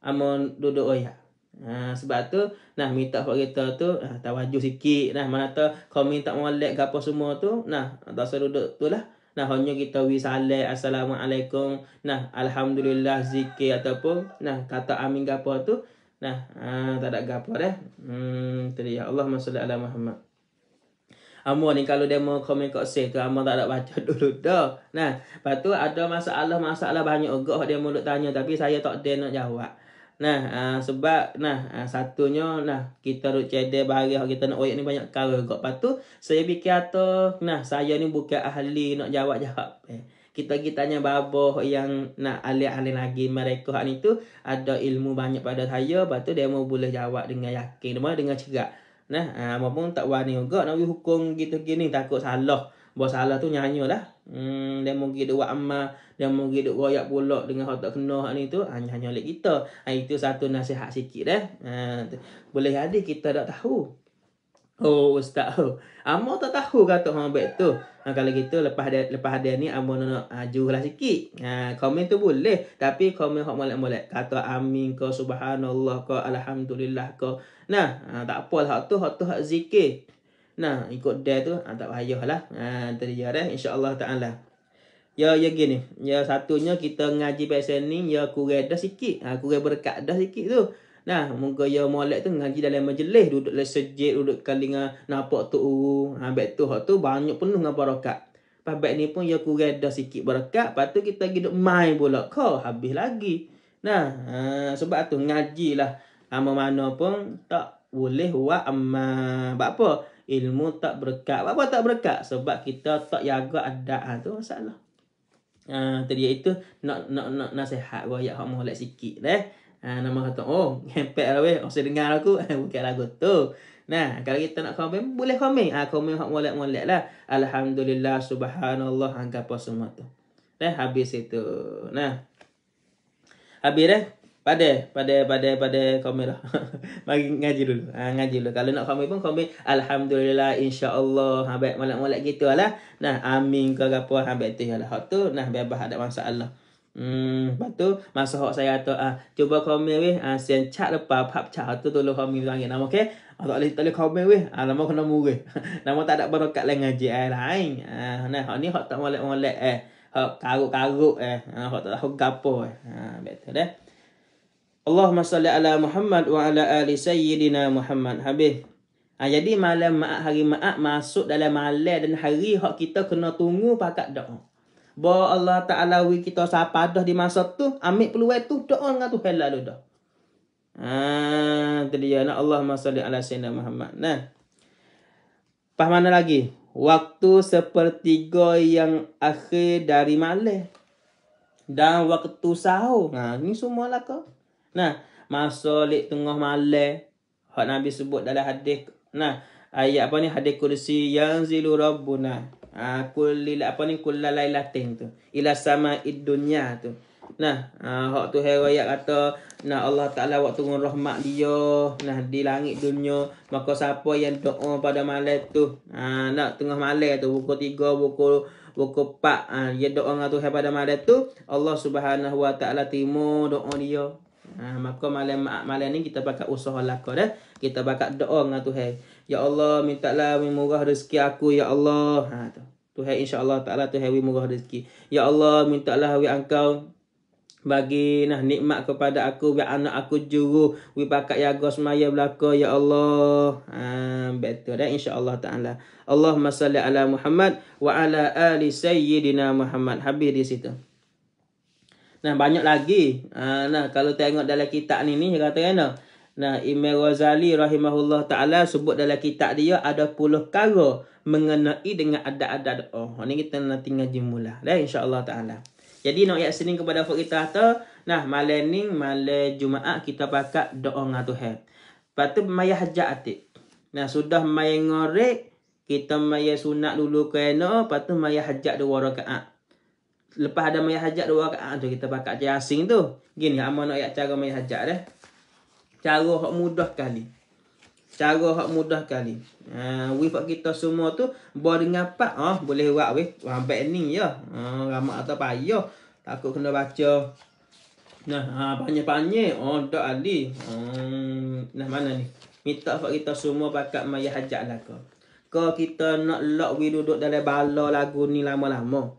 sama duduk oh ya. Nah, sebab tu, nah minta buat kita tu, nah, tak wajuh sikit. Nah, mana tu komen tak mau like apa semua tu. Nah, tak usah duduk tu lah. Nah, hanya kita wi salat, assalamualaikum. Nah, alhamdulillah, zikir ataupun. Nah, kata amin ke apa tu. Nah, ah, tak ada gapo dah. Hmm, tadi ya Allah masya Allah Muhammad. Amor ni kalau dia mau komen kat save tu Amor tak nak baca dulu dah Nah, lepas tu ada masalah-masalah banyak juga Yang dia mau tanya Tapi saya tak ada nak jawab Nah, uh, sebab nah uh, satunya nah kita duk cedek bagi kita nak oi ni banyak kau gak patu. Saya fikir atau nah saya ni bukan ahli nak jawab-jawab. Eh, kita kita tanya babo yang nak alih alih lagi mereka hak ni ada ilmu banyak pada saya, patu dia mau boleh jawab dengan yakin, dengan dengan cerak. Nah, ha, ah, apa pun tak berani juga nak hukum gitu gini takut salah. Buat salah tu nyanyo lah. Hmm, dia mungkin duk buat amal, dia mungkin duk royak pula dengan hak tak kena hak ni tu, ah, ha, nyanyo lek kita. Ha, itu satu nasihat sikit dah. Eh. Ha, boleh jadi kita tak tahu. Oh, ustaz. Oh. Amal tak tahu kata orang baik tu. Ha, kalau gitu lepas dia lepas dia ni ambo nak no, no, uh, sikit. Ha, komen tu boleh tapi komen hok molek-molek. Kata amin ke subhanallah ke alhamdulillah ke. Nah, ha, tak apalah hok tu hok tu hok zikir. Nah, ikut dia tu ha, tak payahlah. Ha tadi ya eh insyaallah taala. Ya ya gini. Ya satunya kita ngaji biasa ni ya kurang dah sikit. Ha kurang berkat dah sikit tu. Nah, muka ya molek tu ngaji dalam majlis, duduk dalam sejid, duduk kalinga napak tu. Ha baik tu hak tu banyak penuh dengan barakat. Pas baik ni pun ya kurang dah sikit barakat, lepas tu kita pergi duk mai pula. Ko habis lagi. Nah, ha, sebab tu ngajilah. Nama mana pun tak boleh wa amma. Bak apa? Ilmu tak berkat. Bak apa tak berkat? Sebab kita tak jaga adat ha, tu masalah. Ha, tadi itu nak nak nak nasihat gua ya hak molek sikit deh. Nah. Ah, nama kata, oh, hempek lah weh. Masa oh, dengar aku, bukan lagu tu. Nah, kalau kita nak komen, boleh komen. Ah, komen hak molek-molek lah. Alhamdulillah, subhanallah, angka apa semua tu. Dah habis itu. Nah. Habis dah. Pada, pada, pada, pada komen lah. Bagi ngaji dulu. Ha, ngaji dulu. Kalau nak komen pun komen. Alhamdulillah, insyaAllah. Habis malak-malak gitu lah. Nah, amin ke apa. Habis tu. Ya lah. Habis tu. Nah, bebas ada masalah. Hmm, lepas tu masa hok saya tu ah uh, cuba komen weh ah uh, sian chat lepas pap chat tu tolong kami panggil nama ke. Atau ah, boleh tak boleh komen weh. Ah uh, nama kena mure. nama tak ada berkat lain ngaji eh lain. Ah uh, nah hok ni hok tak molek-molek eh. Hok karuk-karuk eh. Ah hok tak tahu gapo eh. ah uh, betul deh. Allahumma salli ala Muhammad wa ala ali sayyidina Muhammad. Habis. Ah jadi malam ma'at hari ma'at masuk dalam malam dan hari hok kita kena tunggu pakat doa. Bo Allah Ta'ala wi kita siapa dah di masa tu. Ambil peluang tu. Doa dengan ha, tu halal lu dah. Haa. dia nak Allah masalah ala sayyidina Muhammad. Nah. Pah mana lagi? Waktu sepertiga yang akhir dari malam. Dan waktu sahur. Nah, ha, ni semua lah kau. Nah, masa lik tengah malam. Hak Nabi sebut dalam hadis. Nah, ayat apa ni? Hadis kursi yang zilu rabbuna ah uh, kulil apa ni kullalailatin tu ila sama idunya tu nah ah uh, hak tu heroya kata nah Allah Taala waktu turun rahmat dia nah di langit dunia maka siapa yang doa pada malam tu ah nak tengah malam tu buku 3 buku buku 4 ah uh, dia doa dengan Tuhan pada malam tu Allah Subhanahu Wa Taala timu doa dia ah uh, maka malam malam ni kita pakai usaha lakon eh kita pakai doa dengan Tuhan Ya Allah, mintalah wi murah rezeki aku, Ya Allah. Ha, tu. Tuhan Allah ta'ala Tuhan wi murah rezeki. Ya Allah, mintalah wi engkau bagi nah nikmat kepada aku biar anak aku juru wi ya jaga semaya belaka ya Allah. Ha betul dah Allah taala. Allahumma salli ala Muhammad wa ala ali sayyidina Muhammad. Habis di situ. Nah banyak lagi. Ha, nah kalau tengok dalam kitab ni ni kata kan. Nah, Nah, Imam Ghazali rahimahullah taala sebut dalam kitab dia ada puluh kara mengenai dengan adat-adat. Oh, ini kita nak tinggal jemula. Dah insya-Allah taala. Jadi nak ayat sini kepada Fok kita kata, nah malam ni malam Jumaat kita pakat doa dengan Tuhan. Lepas tu hajat atik. Nah sudah main ngorek, kita maya sunat dulu kena, lepas tu mayah hajat dua rakaat. Lepas ada mayah hajat dua rakaat tu kita pakat jasing tu. Gini, amal nak ayat cara mayah hajat dah. Eh? Cara hak mudah kali. Cara hak mudah kali. Ha, uh, wifat kita semua tu. Boleh dengan pak. Ha, uh, boleh buat weh. Rambat ni ya. Ha, uh, ramak atau payah. Takut kena baca. Nah, ha, banyak-banyak. Oh, tak ada. Ha, hmm, nah, mana ni? Minta buat kita semua pakat maya hajat lah kau. Kau kita nak lock we duduk dalam bala lagu ni lama-lama.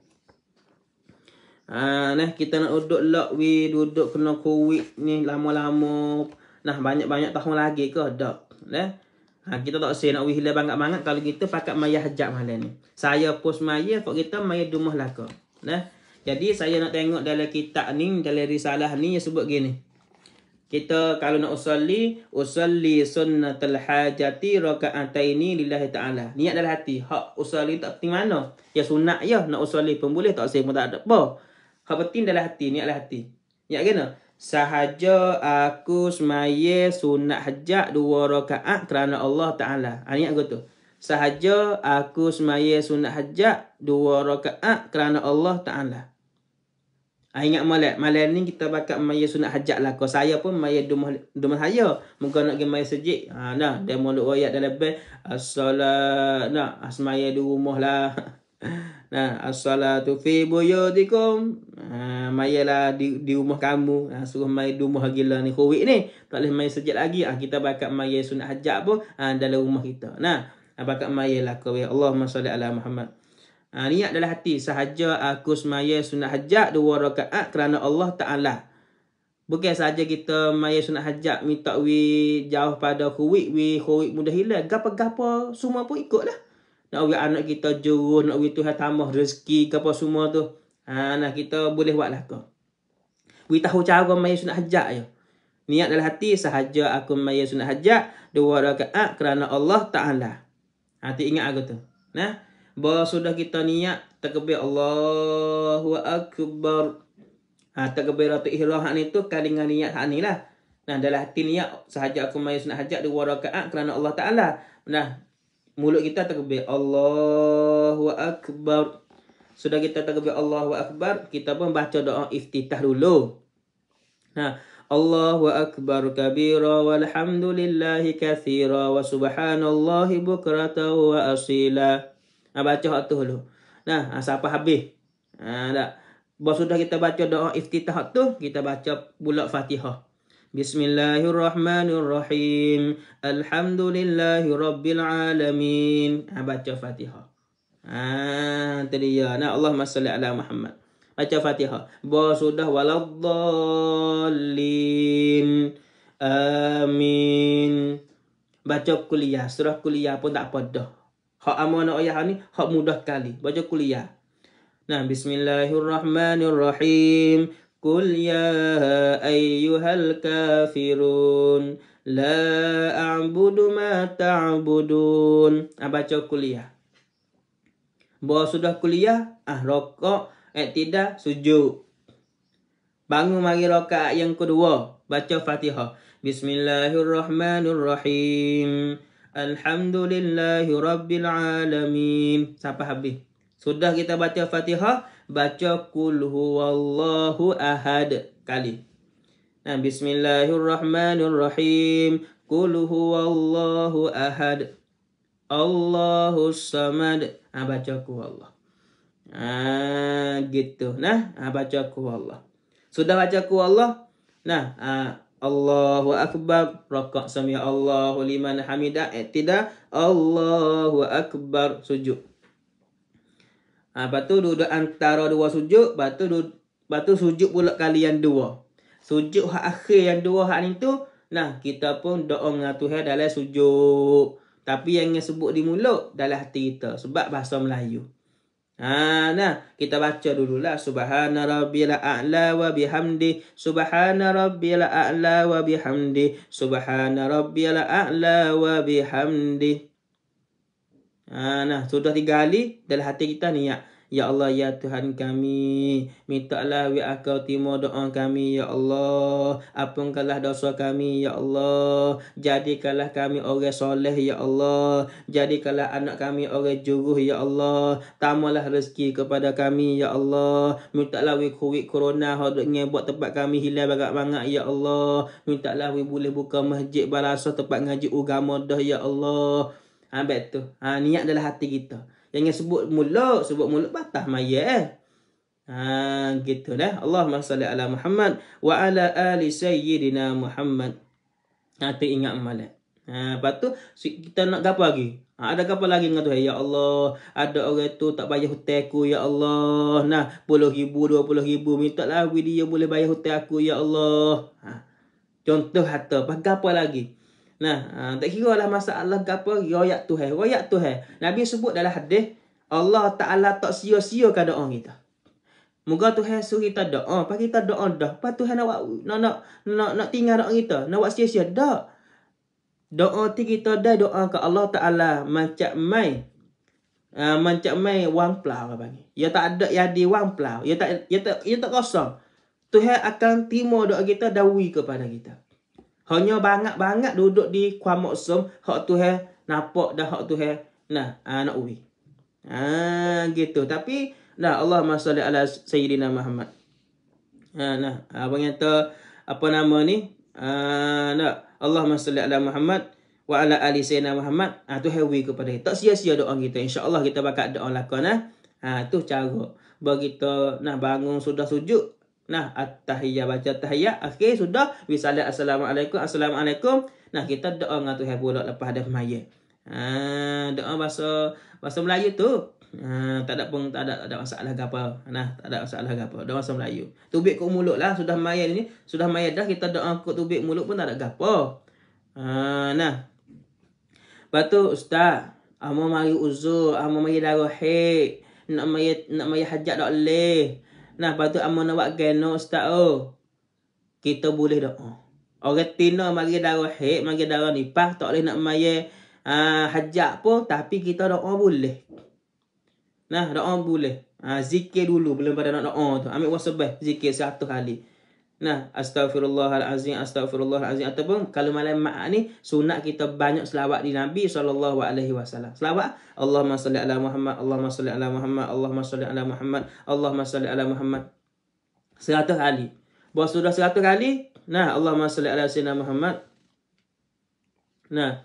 Ha, nah, kita nak duduk lock we duduk kena kuwit ni lama-lama. Nah, banyak-banyak tahun lagi ke? Tak. Eh? Ha, kita tak sayang nak wihila bangat-bangat kalau kita pakat maya hajat malam ni. Saya pos maya, kok kita maya dumah lah ke. Nah, jadi saya nak tengok dalam kitab ni, dalam risalah ni yang sebut gini. Kita kalau nak usalli, usalli sunnatul hajati raka'ataini lillahi ta'ala. Niat dalam hati. Hak usalli tak penting mana. Ya sunnah ya, nak usalli pun boleh tak sayang pun tak ada. Apa? Hak penting dalam hati, niat dalam hati. Niat kena? Niat kena? sahaja aku semaya sunat hajat dua rakaat kerana Allah Ta'ala. Ha, Ini aku tu. Sahaja aku semaya sunat hajat dua rakaat kerana Allah Ta'ala. Ha, ingat malam. Malam ni kita bakal maya sunat hajat lah. Kalau saya pun maya dumah, dumah Muka nak pergi maya sejik. Ha, nah, dia mulut rakyat dalam bel. Assalamualaikum. Nah, ha, semaya di rumah lah. Nah, ha, as-salatu fi buyutikum. Ha, mayalah di, di rumah kamu. Ha, suruh mai di rumah gila ni COVID ni. Tak boleh mai sejak lagi. Ha, kita bakat mai sunat hajat pun ha, dalam rumah kita. Nah, ha, bakal mayalah kau. Ya Allahumma salli ala Muhammad. Ha, niat dalam hati sahaja aku semaya sunat hajat dua rakaat kerana Allah Ta'ala. Bukan saja kita maya sunat hajat minta we jauh pada kuwik, we kuwik mudah hilang. Gapa-gapa semua pun ikutlah nak orang anak kita jeruh, nak orang Tuhan tambah rezeki ke apa semua tu. Ha, nah kita boleh buat lah kau. Kita tahu cara maya sunat hajat je. Niat dalam hati sahaja aku maya sunat hajat. Dua rakaat kerana Allah ta'ala. Hati ingat aku tu. Nah, bahawa sudah kita niat takbir Allahu Akbar. Ha, takbir Ratu Ihrah ni tu kalingan niat hak ni lah. Nah, dalam hati niat sahaja aku maya sunat hajat. Dua rakaat kerana Allah ta'ala. Nah, mulut kita takbir Allahu akbar. Sudah kita takbir Allahu akbar, kita pun baca doa iftitah dulu. Ha, Allahu akbar kabira walhamdulillahi kathira wa subhanallahi bukrata wa asila. Ha, baca tu dulu. Nah, ha, siapa habis? Ha, tak. sudah kita baca doa iftitah tu, kita baca pula Fatihah. بسم الله الرحمن الرحيم الحمد لله رب العالمين أبتش فاتحة آه تريا الله ما صلى على محمد أبتش فاتحة بسودة ولا الضالين آمين baca kuliah surah kuliah pun tak apa hak amanah nak ayah ni hak mudah kali baca kuliah nah bismillahirrahmanirrahim قل يا ya kafirun, الكافرون لا ma ما تعبدون أبacho kuliah Bawa sudah kuliah ah rokok eh tidak sujud bangun lagi rokaat yang kedua baca fatihah Bismillahirrahmanirrahim Alhamdulillahi Rabbil Siapa habis? Sudah kita baca Fatihah baca kul huwallahu ahad kali. Nah, bismillahirrahmanirrahim. Kul huwallahu ahad. Allahu samad. Ah baca kul Allah. Ah gitu. Nah, ah baca kul Allah. Sudah baca kul Allah? Nah, ah Allahu akbar Raka. sami Allahu liman hamida i'tida eh, Allahu akbar sujud Ha, lepas tu duduk antara dua sujud. Lepas tu, du, lepas tu sujud pula kali yang dua. Sujud hak akhir yang dua hak ni tu. Nah, kita pun doa dengan Tuhan dalam sujud. Tapi yang yang sebut di mulut dalam hati kita. Sebab bahasa Melayu. Ha, nah, kita baca dululah. Subhana rabbil a'la wa bihamdi. Subhana rabbil a'la wa bihamdi. Subhana rabbil a'la wa bihamdi. Ha, nah, sudah tiga kali dalam hati kita ni ya. Ya Allah, Ya Tuhan kami. Minta lah wa kau timo doa kami, Ya Allah. Apungkanlah dosa kami, Ya Allah. Jadikanlah kami orang soleh, Ya Allah. Jadikanlah anak kami orang juruh, Ya Allah. Tamalah rezeki kepada kami, Ya Allah. Minta lah wa kuwi corona hodoknya buat tempat kami hilang bangat-bangat, Ya Allah. Minta lah wa boleh buka masjid balasah tempat ngaji ugama dah, Ya Allah. Ha bet tu. Ha niat dalam hati kita. Jangan sebut mulut, sebut mulut batah maya eh. Ha gitu dah. Allahumma salli ala Muhammad wa ala ali sayyidina Muhammad. Ha tu ingat malam. Ha lepas tu kita nak gapo lagi? Ha, ada apa lagi dengan Tuhan? Ya Allah, ada orang tu tak bayar hutang aku, Ya Allah. Nah, puluh ribu, dua puluh ribu. Minta lah dia boleh bayar hutang aku, Ya Allah. Ha. Contoh harta. Apa lagi? Nah, ha, tak kira lah masalah ke apa, royak tu hai, royak tu hai. Nabi sebut dalam hadis, Allah Ta'ala tak sia-sia orang kita. Moga Tuhan suruh kita doa. Apa kita doa dah? Apa Tuhan nak nak nak nak, nak, nak tinggal doa kita? Nak buat sia-sia? Tak. Doa ti kita dah doa ke Allah Ta'ala macam mai. Uh, macam mai wang pelau apa bagi. Ya tak ada yang di wang pelau. Ya tak ya tak ya tak kosong. Tuhan akan timur doa kita dawi kepada kita. Hanya banyak-banyak duduk di kuam maksum. Hak tu hai. Nampak dah hak tu hai. Nah, uh, nak ubi. Ha, gitu. Tapi, nah Allah masalah ala Sayyidina Muhammad. Ha, uh, nah. Abang kata, apa nama ni? Ha, ah, nah. Allah masalah ala Muhammad. Wa ala ali Sayyidina Muhammad. Ha, uh, tu hai kepada kita. Tak sia-sia doa kita. InsyaAllah kita bakal doa lakon. Ha, uh, tu cara. Bagi nah, bangun sudah sujud. Nah, at-tahiyyah baca tahiyyah. Okey, sudah. Wisalat assalamualaikum. Assalamualaikum. Nah, kita doa dengan tu pula lepas ada semaya. Ha, doa bahasa bahasa Melayu tu. Ha, tak ada pun tak ada tak ada masalah apa. Nah, tak ada masalah apa. Doa bahasa Melayu. Tubik kok mulut lah sudah maya ni. Sudah maya dah kita doa kok tubik mulut pun tak ada apa. Ha, nah. Batu ustaz, amo mari uzur, amo mari darah Nak maya nak maya hajat tak leh. Nah, lepas tu amun nak buat geno ustaz oh. Kita boleh doa. Oh. Orang tino mari darah hek, mari darah nipah, tak boleh nak mai uh, ah, hajak pun. Tapi kita doa oh, boleh. Nah, doa oh, boleh. Uh, zikir dulu belum pada nak doa tu. Ambil wasabah, zikir satu kali. Nah, astagfirullahalazim, astagfirullahalazim ataupun kalau malam mak ni sunat kita banyak selawat di Nabi sallallahu alaihi wasallam. Selawat Allahumma salli ala Muhammad, Allahumma salli ala Muhammad, Allahumma salli ala Muhammad, Allahumma salli ala Muhammad. Seratus kali. Buat sudah seratus kali, nah Allahumma salli ala sayyidina Muhammad. Nah,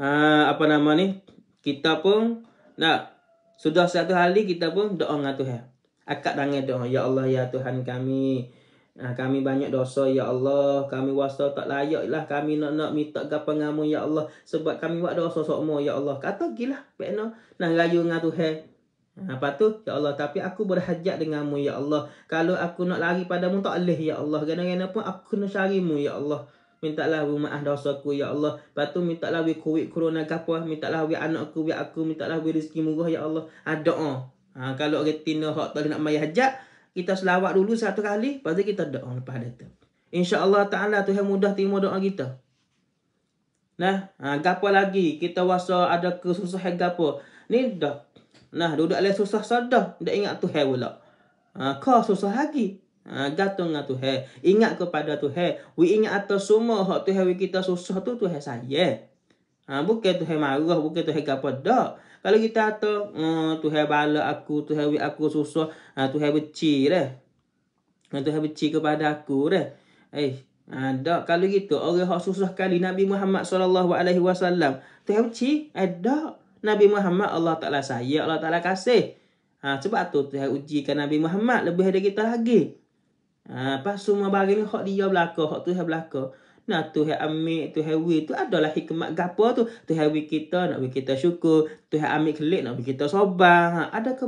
uh, apa nama ni? Kita pun nah sudah satu kali kita pun doa ngatuh. Akak dangai doa, ya Allah ya Tuhan kami kami banyak dosa ya Allah kami wasta tak layak lah kami nak nak minta gapa ngamu ya Allah sebab kami buat dosa sokmo ya Allah kata gilah pena nak layu dengan Tuhan apa tu ya Allah tapi aku berhajat denganmu ya Allah kalau aku nak lari padamu tak leh ya Allah gana-gana pun aku kena mu ya Allah Mintalah bu maaf dosa ya Allah. Lepas tu, mintalah bi kuwi corona ke apa. Mintalah bi anak aku, we aku. Mintalah we rezeki murah, ya Allah. Ada. Ah, ha, ah, kalau orang tina, hak tak nak bayar hajat kita selawat dulu satu kali, lepas tu kita doa lepas dia tu. InsyaAllah ta'ala yang mudah terima doa kita. Nah, ha, gapa lagi kita rasa ada kesusahan gapa. Ni dah. Nah, duduk alih susah sadah. Tak ingat Tuhan pula. Ha, kau susah lagi. Ha, gantung dengan Tuhan. Ingat kepada Tuhan. We ingat atas semua hak Tuhan kita susah tu Tuhan saya. Ha, bukan Tuhan marah, bukan Tuhan gapa dah. Kalau kita kata hmm, eh, Tuhan bala aku, Tuhan wik aku susah, ha, Tuhan beci dah. Ha, eh, Tuhan beci kepada aku dah. Eh, ada ha, kalau gitu orang hak susah kali Nabi Muhammad SAW alaihi wasallam. beci? Ada. Nabi Muhammad Allah Taala saya, Allah Taala kasih. Ha, sebab tu Tuhan ujikan Nabi Muhammad lebih dari kita lagi. Ha, pas semua bagi ni hak dia belaka, hak Tuhan belaka. Nah Tuhan ambil Tuhan we tu adalah hikmat gapo tu. Tuhan we kita nak we kita syukur. Tuhan ambil kelik nak we kita sobang. Ha, ada ke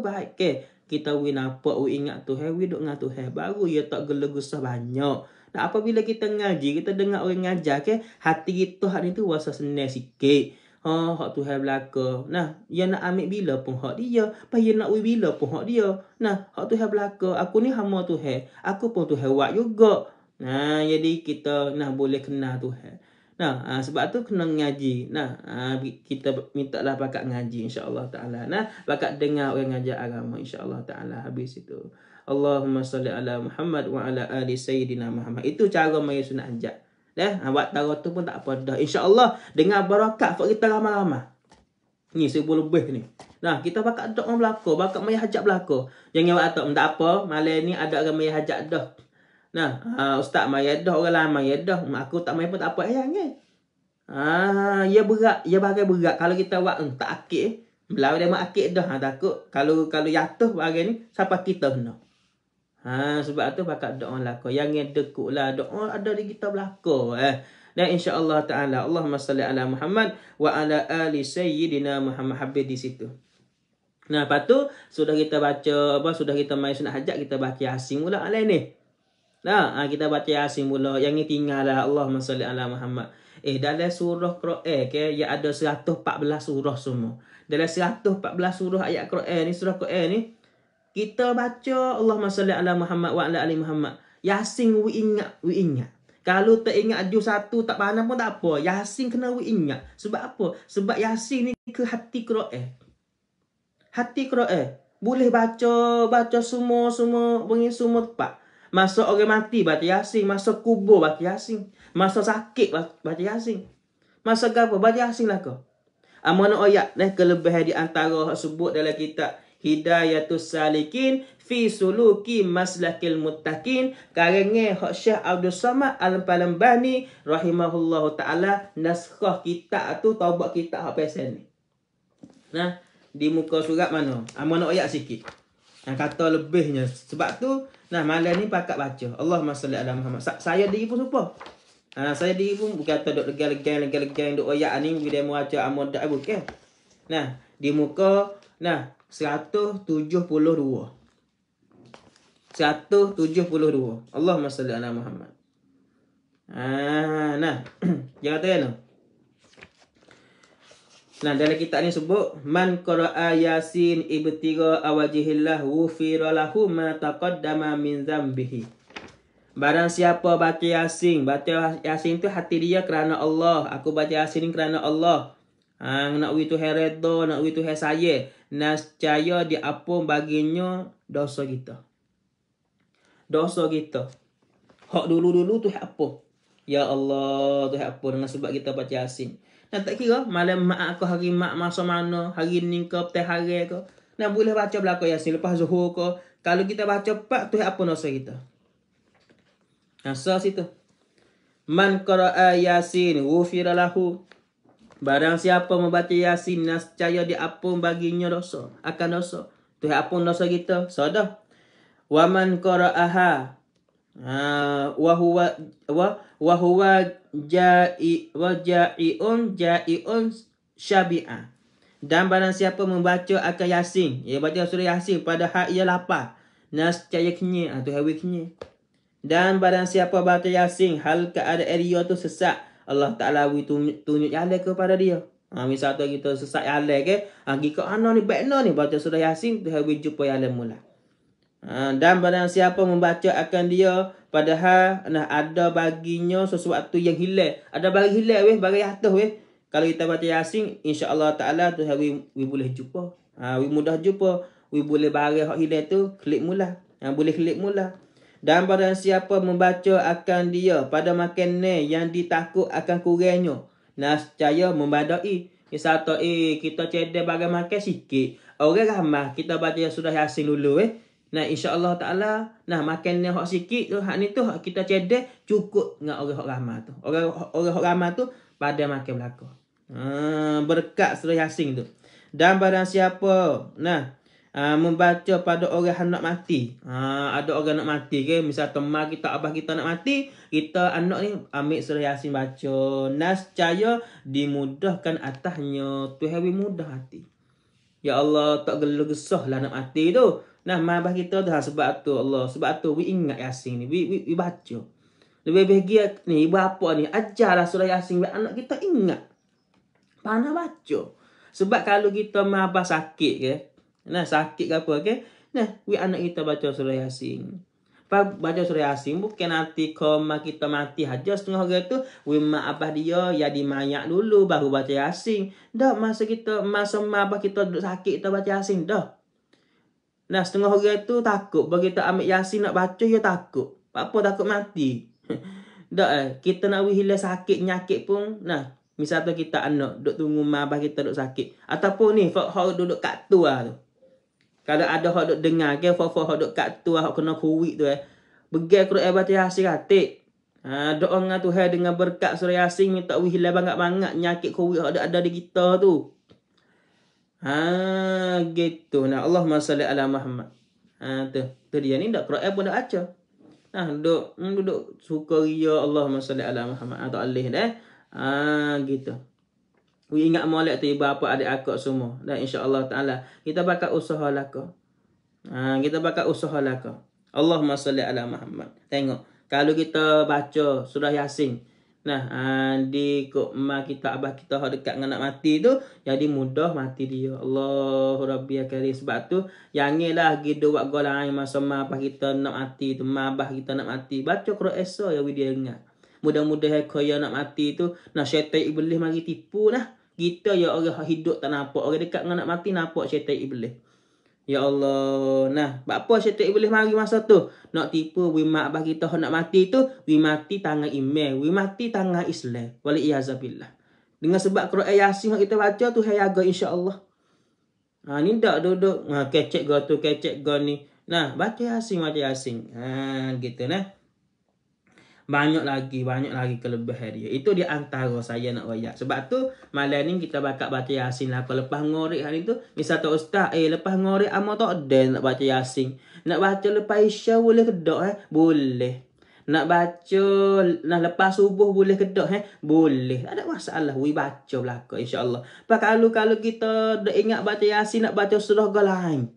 Kita we nampak we ingat Tuhan we duk dengan Tuhan. Baru ia tak gelegusah banyak. Nah apabila kita ngaji, kita dengar orang ngajar ke, hati kita hari tu rasa senang sikit. Ha, hak Tuhan belaka. Nah, ia nak ambil bila pun hak dia. Apa ia nak ui bila pun hak dia. Nah, hak Tuhan belaka. Aku ni hama Tuhan. Aku pun Tuhan buat juga. Nah, ha, jadi kita nak boleh kenal Tuhan. Nah, ha, sebab tu kena ngaji. Nah, ha, kita minta lah pakat ngaji insya-Allah taala. Nah, pakat dengar orang ngajar agama insya-Allah taala habis itu. Allahumma salli ala Muhammad wa ala ali Sayidina Muhammad. Itu cara mai sunat ajak. Ya, ha, buat tarawih tu pun tak apa dah. Insya-Allah dengar barakat buat kita lama-lama Ni sebab lebih ni. Nah, kita bakat doa belako, bakat mai hajat belako. Jangan buat tak apa, malam ni ada ramai hajat dah. Nah, uh, ustaz mai dah orang lain mai dah. Aku tak mai pun tak apa ayang kan. Ah, ya berat, ya bagai berat. Kalau kita buat hmm, tak akik, belau eh. dia mak akik dah. Ha, takut kalau kalau jatuh bagai ni siapa kita kena. Ha, ah, sebab tu pakak doa lah Yang yang dekuk lah. Doa ada di kita belaka. Eh. Dan Allah ta'ala. Allahumma salli ala Muhammad wa ala ali sayyidina Muhammad habis di situ. Nah, patu sudah kita baca apa sudah kita mai sunat hajat kita baca Yasin pula alai ni. Nah, ha, kita baca Yasin mula. Yang ni tinggallah Allah salli Allah Muhammad. Eh, dalam surah Quran eh, ke, ya ada 114 surah semua. Dalam 114 surah ayat Quran ni, surah Quran ni, kita baca Allah salli Allah Muhammad wa ala ali Muhammad. Yasin we ingat, we ingat. Kalau tak ingat juz satu tak pandang pun tak apa. Yasin kena we ingat. Sebab apa? Sebab Yasin ni ke hati Quran. Hati Quran. Boleh baca, baca semua, semua, bunyi semua tepat. Masa orang mati baca Yasin. Masa kubur baca Yasin. Masa sakit baca Yasin. Masa gapa baca Yasin lah kau. Amana ayat ni kelebihan di antara yang sebut dalam kitab. Hidayatul Salikin fi suluki maslakil mutakin karenge hak Syekh Abdul Samad Al-Palambani rahimahullahu taala naskah kitab tu taubat kitab hak pesan ni. Nah, di muka surat mana? Amana ayat sikit. Yang kata lebihnya sebab tu Nah, malam ni pakat baca. Allah salli ala Muhammad. Sa- saya diri pun serupa. Ha, saya diri pun berkata duk legal-legal, legal-legal, duk oyak ni. Bila dia baca amal da'i bukan. Okay? Nah, di muka, nah, tujuh tujuh puluh dua. puluh dua. Allah salli ala Muhammad. Ah, ha, nah. Dia kata kan? Nah, dalam kitab ni sebut man qara'a yasin ibtira awajihillah wufira lahu ma taqaddama min zambihi. Barang siapa baca yasin, baca yasin tu hati dia kerana Allah. Aku baca yasin ni kerana Allah. Ha, nak wui tu heredo, nak wui tu caya Nascaya apa baginya dosa kita. Dosa kita. Hak dulu-dulu tu apa? Ya Allah, tu apa dengan sebab kita baca yasin. Dan tak kira malam mak aku hari mak masa mana, hari ni ke, petai hari ke. Dan boleh baca belakang Yasin lepas zuhur ke. Kalau kita baca pak tu apa nasa kita. Nasa situ. Man qara'a Yasin ghufira lahu. Barang siapa membaca Yasin nascaya diapun baginya dosa, akan dosa. Tu apa dosa kita? Sudah. Wa man qara'aha Uh, wahuwa wa wahuwa ja'i raja'iun ja'iun syabi'a. Dan barang siapa membaca akan Yasin, ia baca surah Yasin pada hak ia lapar. Nascaya kenyi atau ah, hawi kenyi. Dan barang siapa baca Yasin, hal keadaan area tu sesak, Allah Taala wi tunjuk jalan kepada dia. Ha, misal tu kita sesak jalan ke, ha, pergi ke mana ni, baik ni, baca surah Yasin, tu hawi jumpa jalan mula. Ha, dan barang siapa membaca akan dia padahal nah ada baginya sesuatu yang hilang ada bagi hilang weh bagi atas weh kalau kita baca yasin insyaallah taala tu hari we boleh jumpa ha we mudah jumpa we boleh bagi hak hilang tu klik mula ha, boleh klik mula dan barang siapa membaca akan dia pada makan yang ditakut akan kurangnya nascaya membadai misal tu eh kita cedek bagaimana makan sikit orang ramah kita baca yang sudah yasin dulu eh Nah insya-Allah taala nah makan ni hak sikit tu hak ni tu hak kita cedek cukup dengan orang hak ramah tu. Orang orang hak ramah tu pada makan belaka. Hmm, ah, berkat surah Yasin tu. Dan barang siapa nah uh, membaca pada orang hendak mati. Uh, ada orang nak mati ke misalnya teman kita abah kita nak mati, kita anak ni ambil surah Yasin baca. Nas caya dimudahkan atasnya Tuhan mudah hati. Ya Allah tak gelo lah nak mati tu. Nah, mabah kita dah sebab tu Allah. Sebab tu we ingat Yasin ni. We, we, we baca. Lebih bahagia ni, ibu apa ni. Ajarlah surah Yasin. Biar anak kita ingat. Pana baca. Sebab kalau kita mabah sakit ke. Nah, sakit ke apa ke. Nah, we anak kita baca surah Yasin. Baca surah Yasin bukan nanti koma kita mati haja setengah hari tu. We mak abah dia ya di mayak dulu baru baca Yasin. Dah, masa kita, masa mabah kita duduk sakit kita baca Yasin. Dah. Nah, setengah orang tu takut. Bagi tak ambil yasin nak baca, dia takut. Apa takut mati? tak eh. Kita nak hilang sakit, nyakit pun. Nah, misal tu kita anak. Duduk tunggu mabah kita duduk sakit. Ataupun ni, orang duduk kat tu lah tu. Kalau ada orang duduk dengar, kan? Okay? Orang duduk kat tu lah. kena kuwik tu eh. Begai kudu air batu yasin katik. Ha, doa dengan Tuhan dengan berkat surah yasin. Minta wihilai banget-banget. Nyakit kuwik ada-ada di kita tu. Haa gitu nah Allah masalah ala Muhammad ha tu tu dia ni dak Quran pun dak aca nah duk duduk ha, hmm, suka ya Allah masalah ala Muhammad atau ha, tak alih dah eh. ha gitu we ingat molek tu ibu apa adik akak semua dan Allah taala kita bakal usaha lako ha kita bakal usaha lako Allahumma salli ala Muhammad. Tengok. Kalau kita baca surah Yasin. Nah, ah, di kukma kita abah kita dekat dengan nak mati tu, jadi mudah mati dia. Allah Rabbi Akari. Ya Sebab tu, yang ni lah gitu buat golai masa ma abah kita nak mati tu, ma abah kita nak mati. Baca kura esok ya dia ingat. Mudah-mudahan yang nak mati tu, nak syaitan iblis mari tipu lah. Kita ya orang hidup tak nampak. Orang dekat dengan nak mati nampak syaitan iblis. Ya Allah. Nah, buat apa tak boleh mari masa tu? Nak tipu we mak bagi tahu nak mati tu, we mati tangan iman, we mati tangan Islam. Wali iazabilah. Dengan sebab Quran Yasin yang kita baca tu hai aga insya-Allah. Ha ni dak duduk, ha kecek go tu, kecek go ni. Nah, baca Yasin, baca Yasin. Ha gitu nah banyak lagi banyak lagi kelebihan dia itu di antara saya nak royak sebab tu malam ni kita bakal baca yasin lah kalau lepas ngorek hari tu misal tu ustaz eh lepas ngorek amo ah, tak ada nak baca yasin nak baca lepas isya boleh kedok eh boleh nak baca nak lepas subuh boleh kedok eh boleh ada masalah we baca belaka Allah. pak kalau kalau kita dah ingat baca yasin nak baca surah galain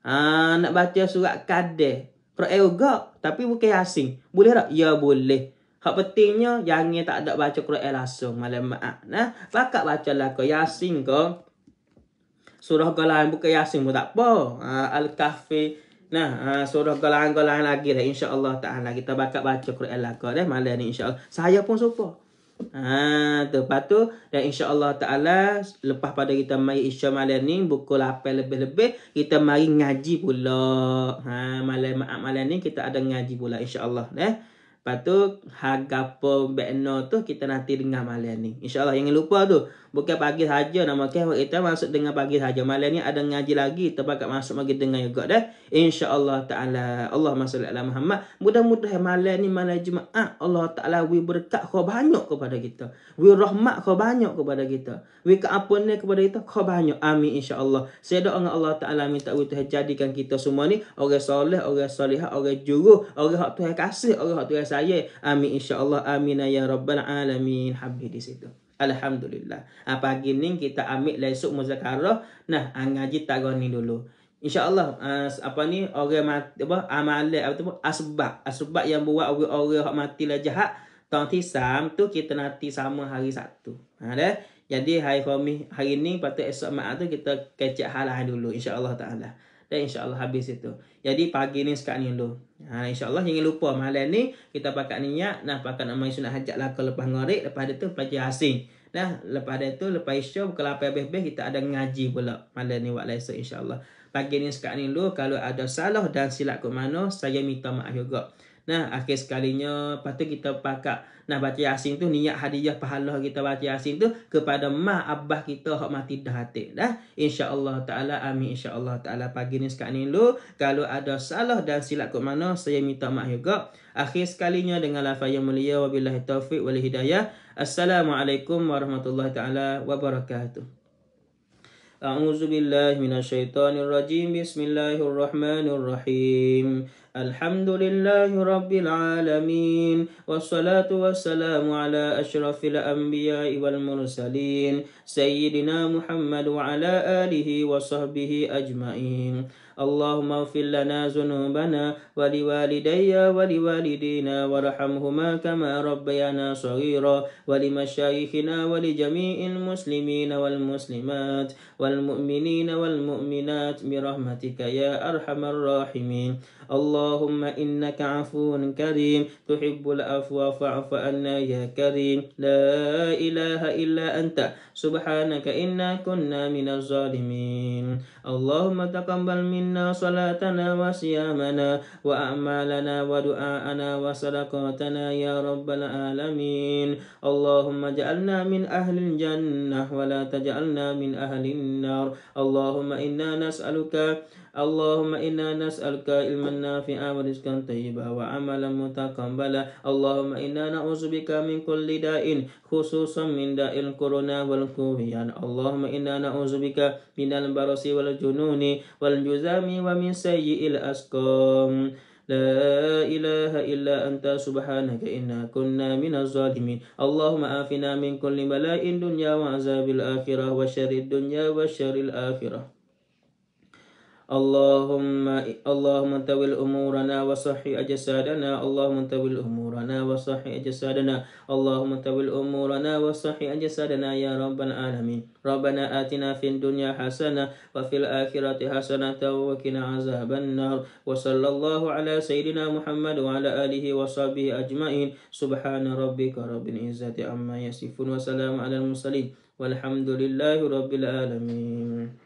ah nak baca surat kadeh Quran juga. Tapi bukan asing. Boleh tak? Ya boleh. Hak pentingnya jangan tak ada baca Quran langsung malam maaf. Nah, baca lah ke Yasin ke. Surah ke lain bukan Yasin pun tak apa. Ha, Al-Kahfi. Nah, ha, surah ke lain lagi dah insya-Allah ada kita bakal baca Quran lah ke malam ni insya-Allah. Saya pun suka. Ha, tu. Lepas tu, dan insyaAllah ta'ala, lepas pada kita mari isya malam ni, buku 8 lebih-lebih, kita mari ngaji pula. Ha, malam maaf malam ni, kita ada ngaji pula insyaAllah. Eh? Lepas tu, harga pun tu, kita nanti dengar malam ni. InsyaAllah, jangan lupa tu. Bukan pagi saja nama ke okay? kita masuk dengan pagi saja. Malam ni ada ngaji lagi terpakat masuk pagi dengan juga dah. Insya-Allah taala Allah masya Allah Muhammad. Mudah-mudahan malam ni malam Jumaat Allah taala wi berkat kau banyak kepada kita. Wi rahmat kau banyak kepada kita. Wi keampunan kepada kita kau banyak. Amin insya-Allah. Saya doa dengan Allah taala minta wi Tuhan jadikan kita semua ni orang soleh, orang solihah, orang juruh, orang hak Tuhan kasih, orang hak Tuhan sayang. Amin insya-Allah. Amin ya rabbal alamin. Habis di situ. Alhamdulillah. Ha, pagi ni kita ambil lesuk lah muzakarah. Nah, ha, ngaji tagar ni dulu. InsyaAllah, uh, apa ni, orang mati, apa, amalik, apa tu, asbab. Asbab yang buat orang-orang yang mati lah jahat. Tuan Tisam tu kita nanti sama hari satu. Ha, deh? Jadi hari kami hari ni patut esok mak tu kita kecek halah dulu Insya insyaallah taala dan insyaallah habis itu. Jadi pagi ni sekat ni dulu. Ha insyaallah jangan lupa malam ni kita pakai niat nah pakai nama sunat hajat lah kalau lepas ngorek lepas itu pelajar asing. Nah lepas itu lepas isya kalau apa habis-habis kita ada ngaji pula malam ni waktu esok insyaallah. Pagi ni sekat ni dulu kalau ada salah dan silap ke mana saya minta maaf juga. Nah, akhir sekalinya lepas tu kita pakak nah baca Yasin tu niat hadiah pahala kita baca Yasin tu kepada mak abah kita hak mati dah hati dah. Insya-Allah taala amin insya-Allah taala pagi ni sekak ni lu kalau ada salah dan silap kat mana saya minta maaf juga. Akhir sekalinya dengan lafaz yang mulia wabillahi taufik wal hidayah. Assalamualaikum warahmatullahi taala wabarakatuh. أعوذ بالله من الشيطان الرجيم بسم الله الرحمن الرحيم الحمد لله رب العالمين والصلاة والسلام على أشرف الأنبياء والمرسلين سيدنا محمد وعلى آله وصحبه أجمعين اللهم اغفر لنا ذنوبنا ولوالدي ولوالدينا وارحمهما كما ربيانا صغيرا ولمشايخنا ولجميع المسلمين والمسلمات والمؤمنين والمؤمنات برحمتك يا أرحم الراحمين اللهم إنك عفو كريم تحب العفو فاعف عنا يا كريم لا إله إلا أنت سبحانك إنا كنا من الظالمين اللهم تقبل منا إنا صلاتنا وصيامنا وأعمالنا ودعاءنا وصدقاتنا يا رب العالمين اللهم اجعلنا من أهل الجنة ولا تجعلنا من أهل النار اللهم إنا نسألك اللهم إنا نسألك علما نافعا ورزقا طيبا وعملا متقبلا اللهم إنا نعوذ بك من كل داء خصوصا من داء الكورونا والكوفيان اللهم إنا نعوذ بك من البرص والجنون والجزام ومن سيء الأسقام لا إله إلا أنت سبحانك إنا كنا من الظالمين اللهم آفنا من كل بلاء الدنيا وعذاب الآخرة وشر الدنيا وشر الآخرة اللهم اللهم تول امورنا وصحي اجسادنا اللهم تول امورنا وصحي اجسادنا اللهم تول امورنا وصحي اجسادنا يا رب العالمين ربنا اتنا في الدنيا حسنه وفي الاخره حسنه وقنا عذاب النار وصلى الله على سيدنا محمد وعلى اله وصحبه اجمعين سبحان ربك رب العزه عما يصفون وسلام على المرسلين والحمد لله رب العالمين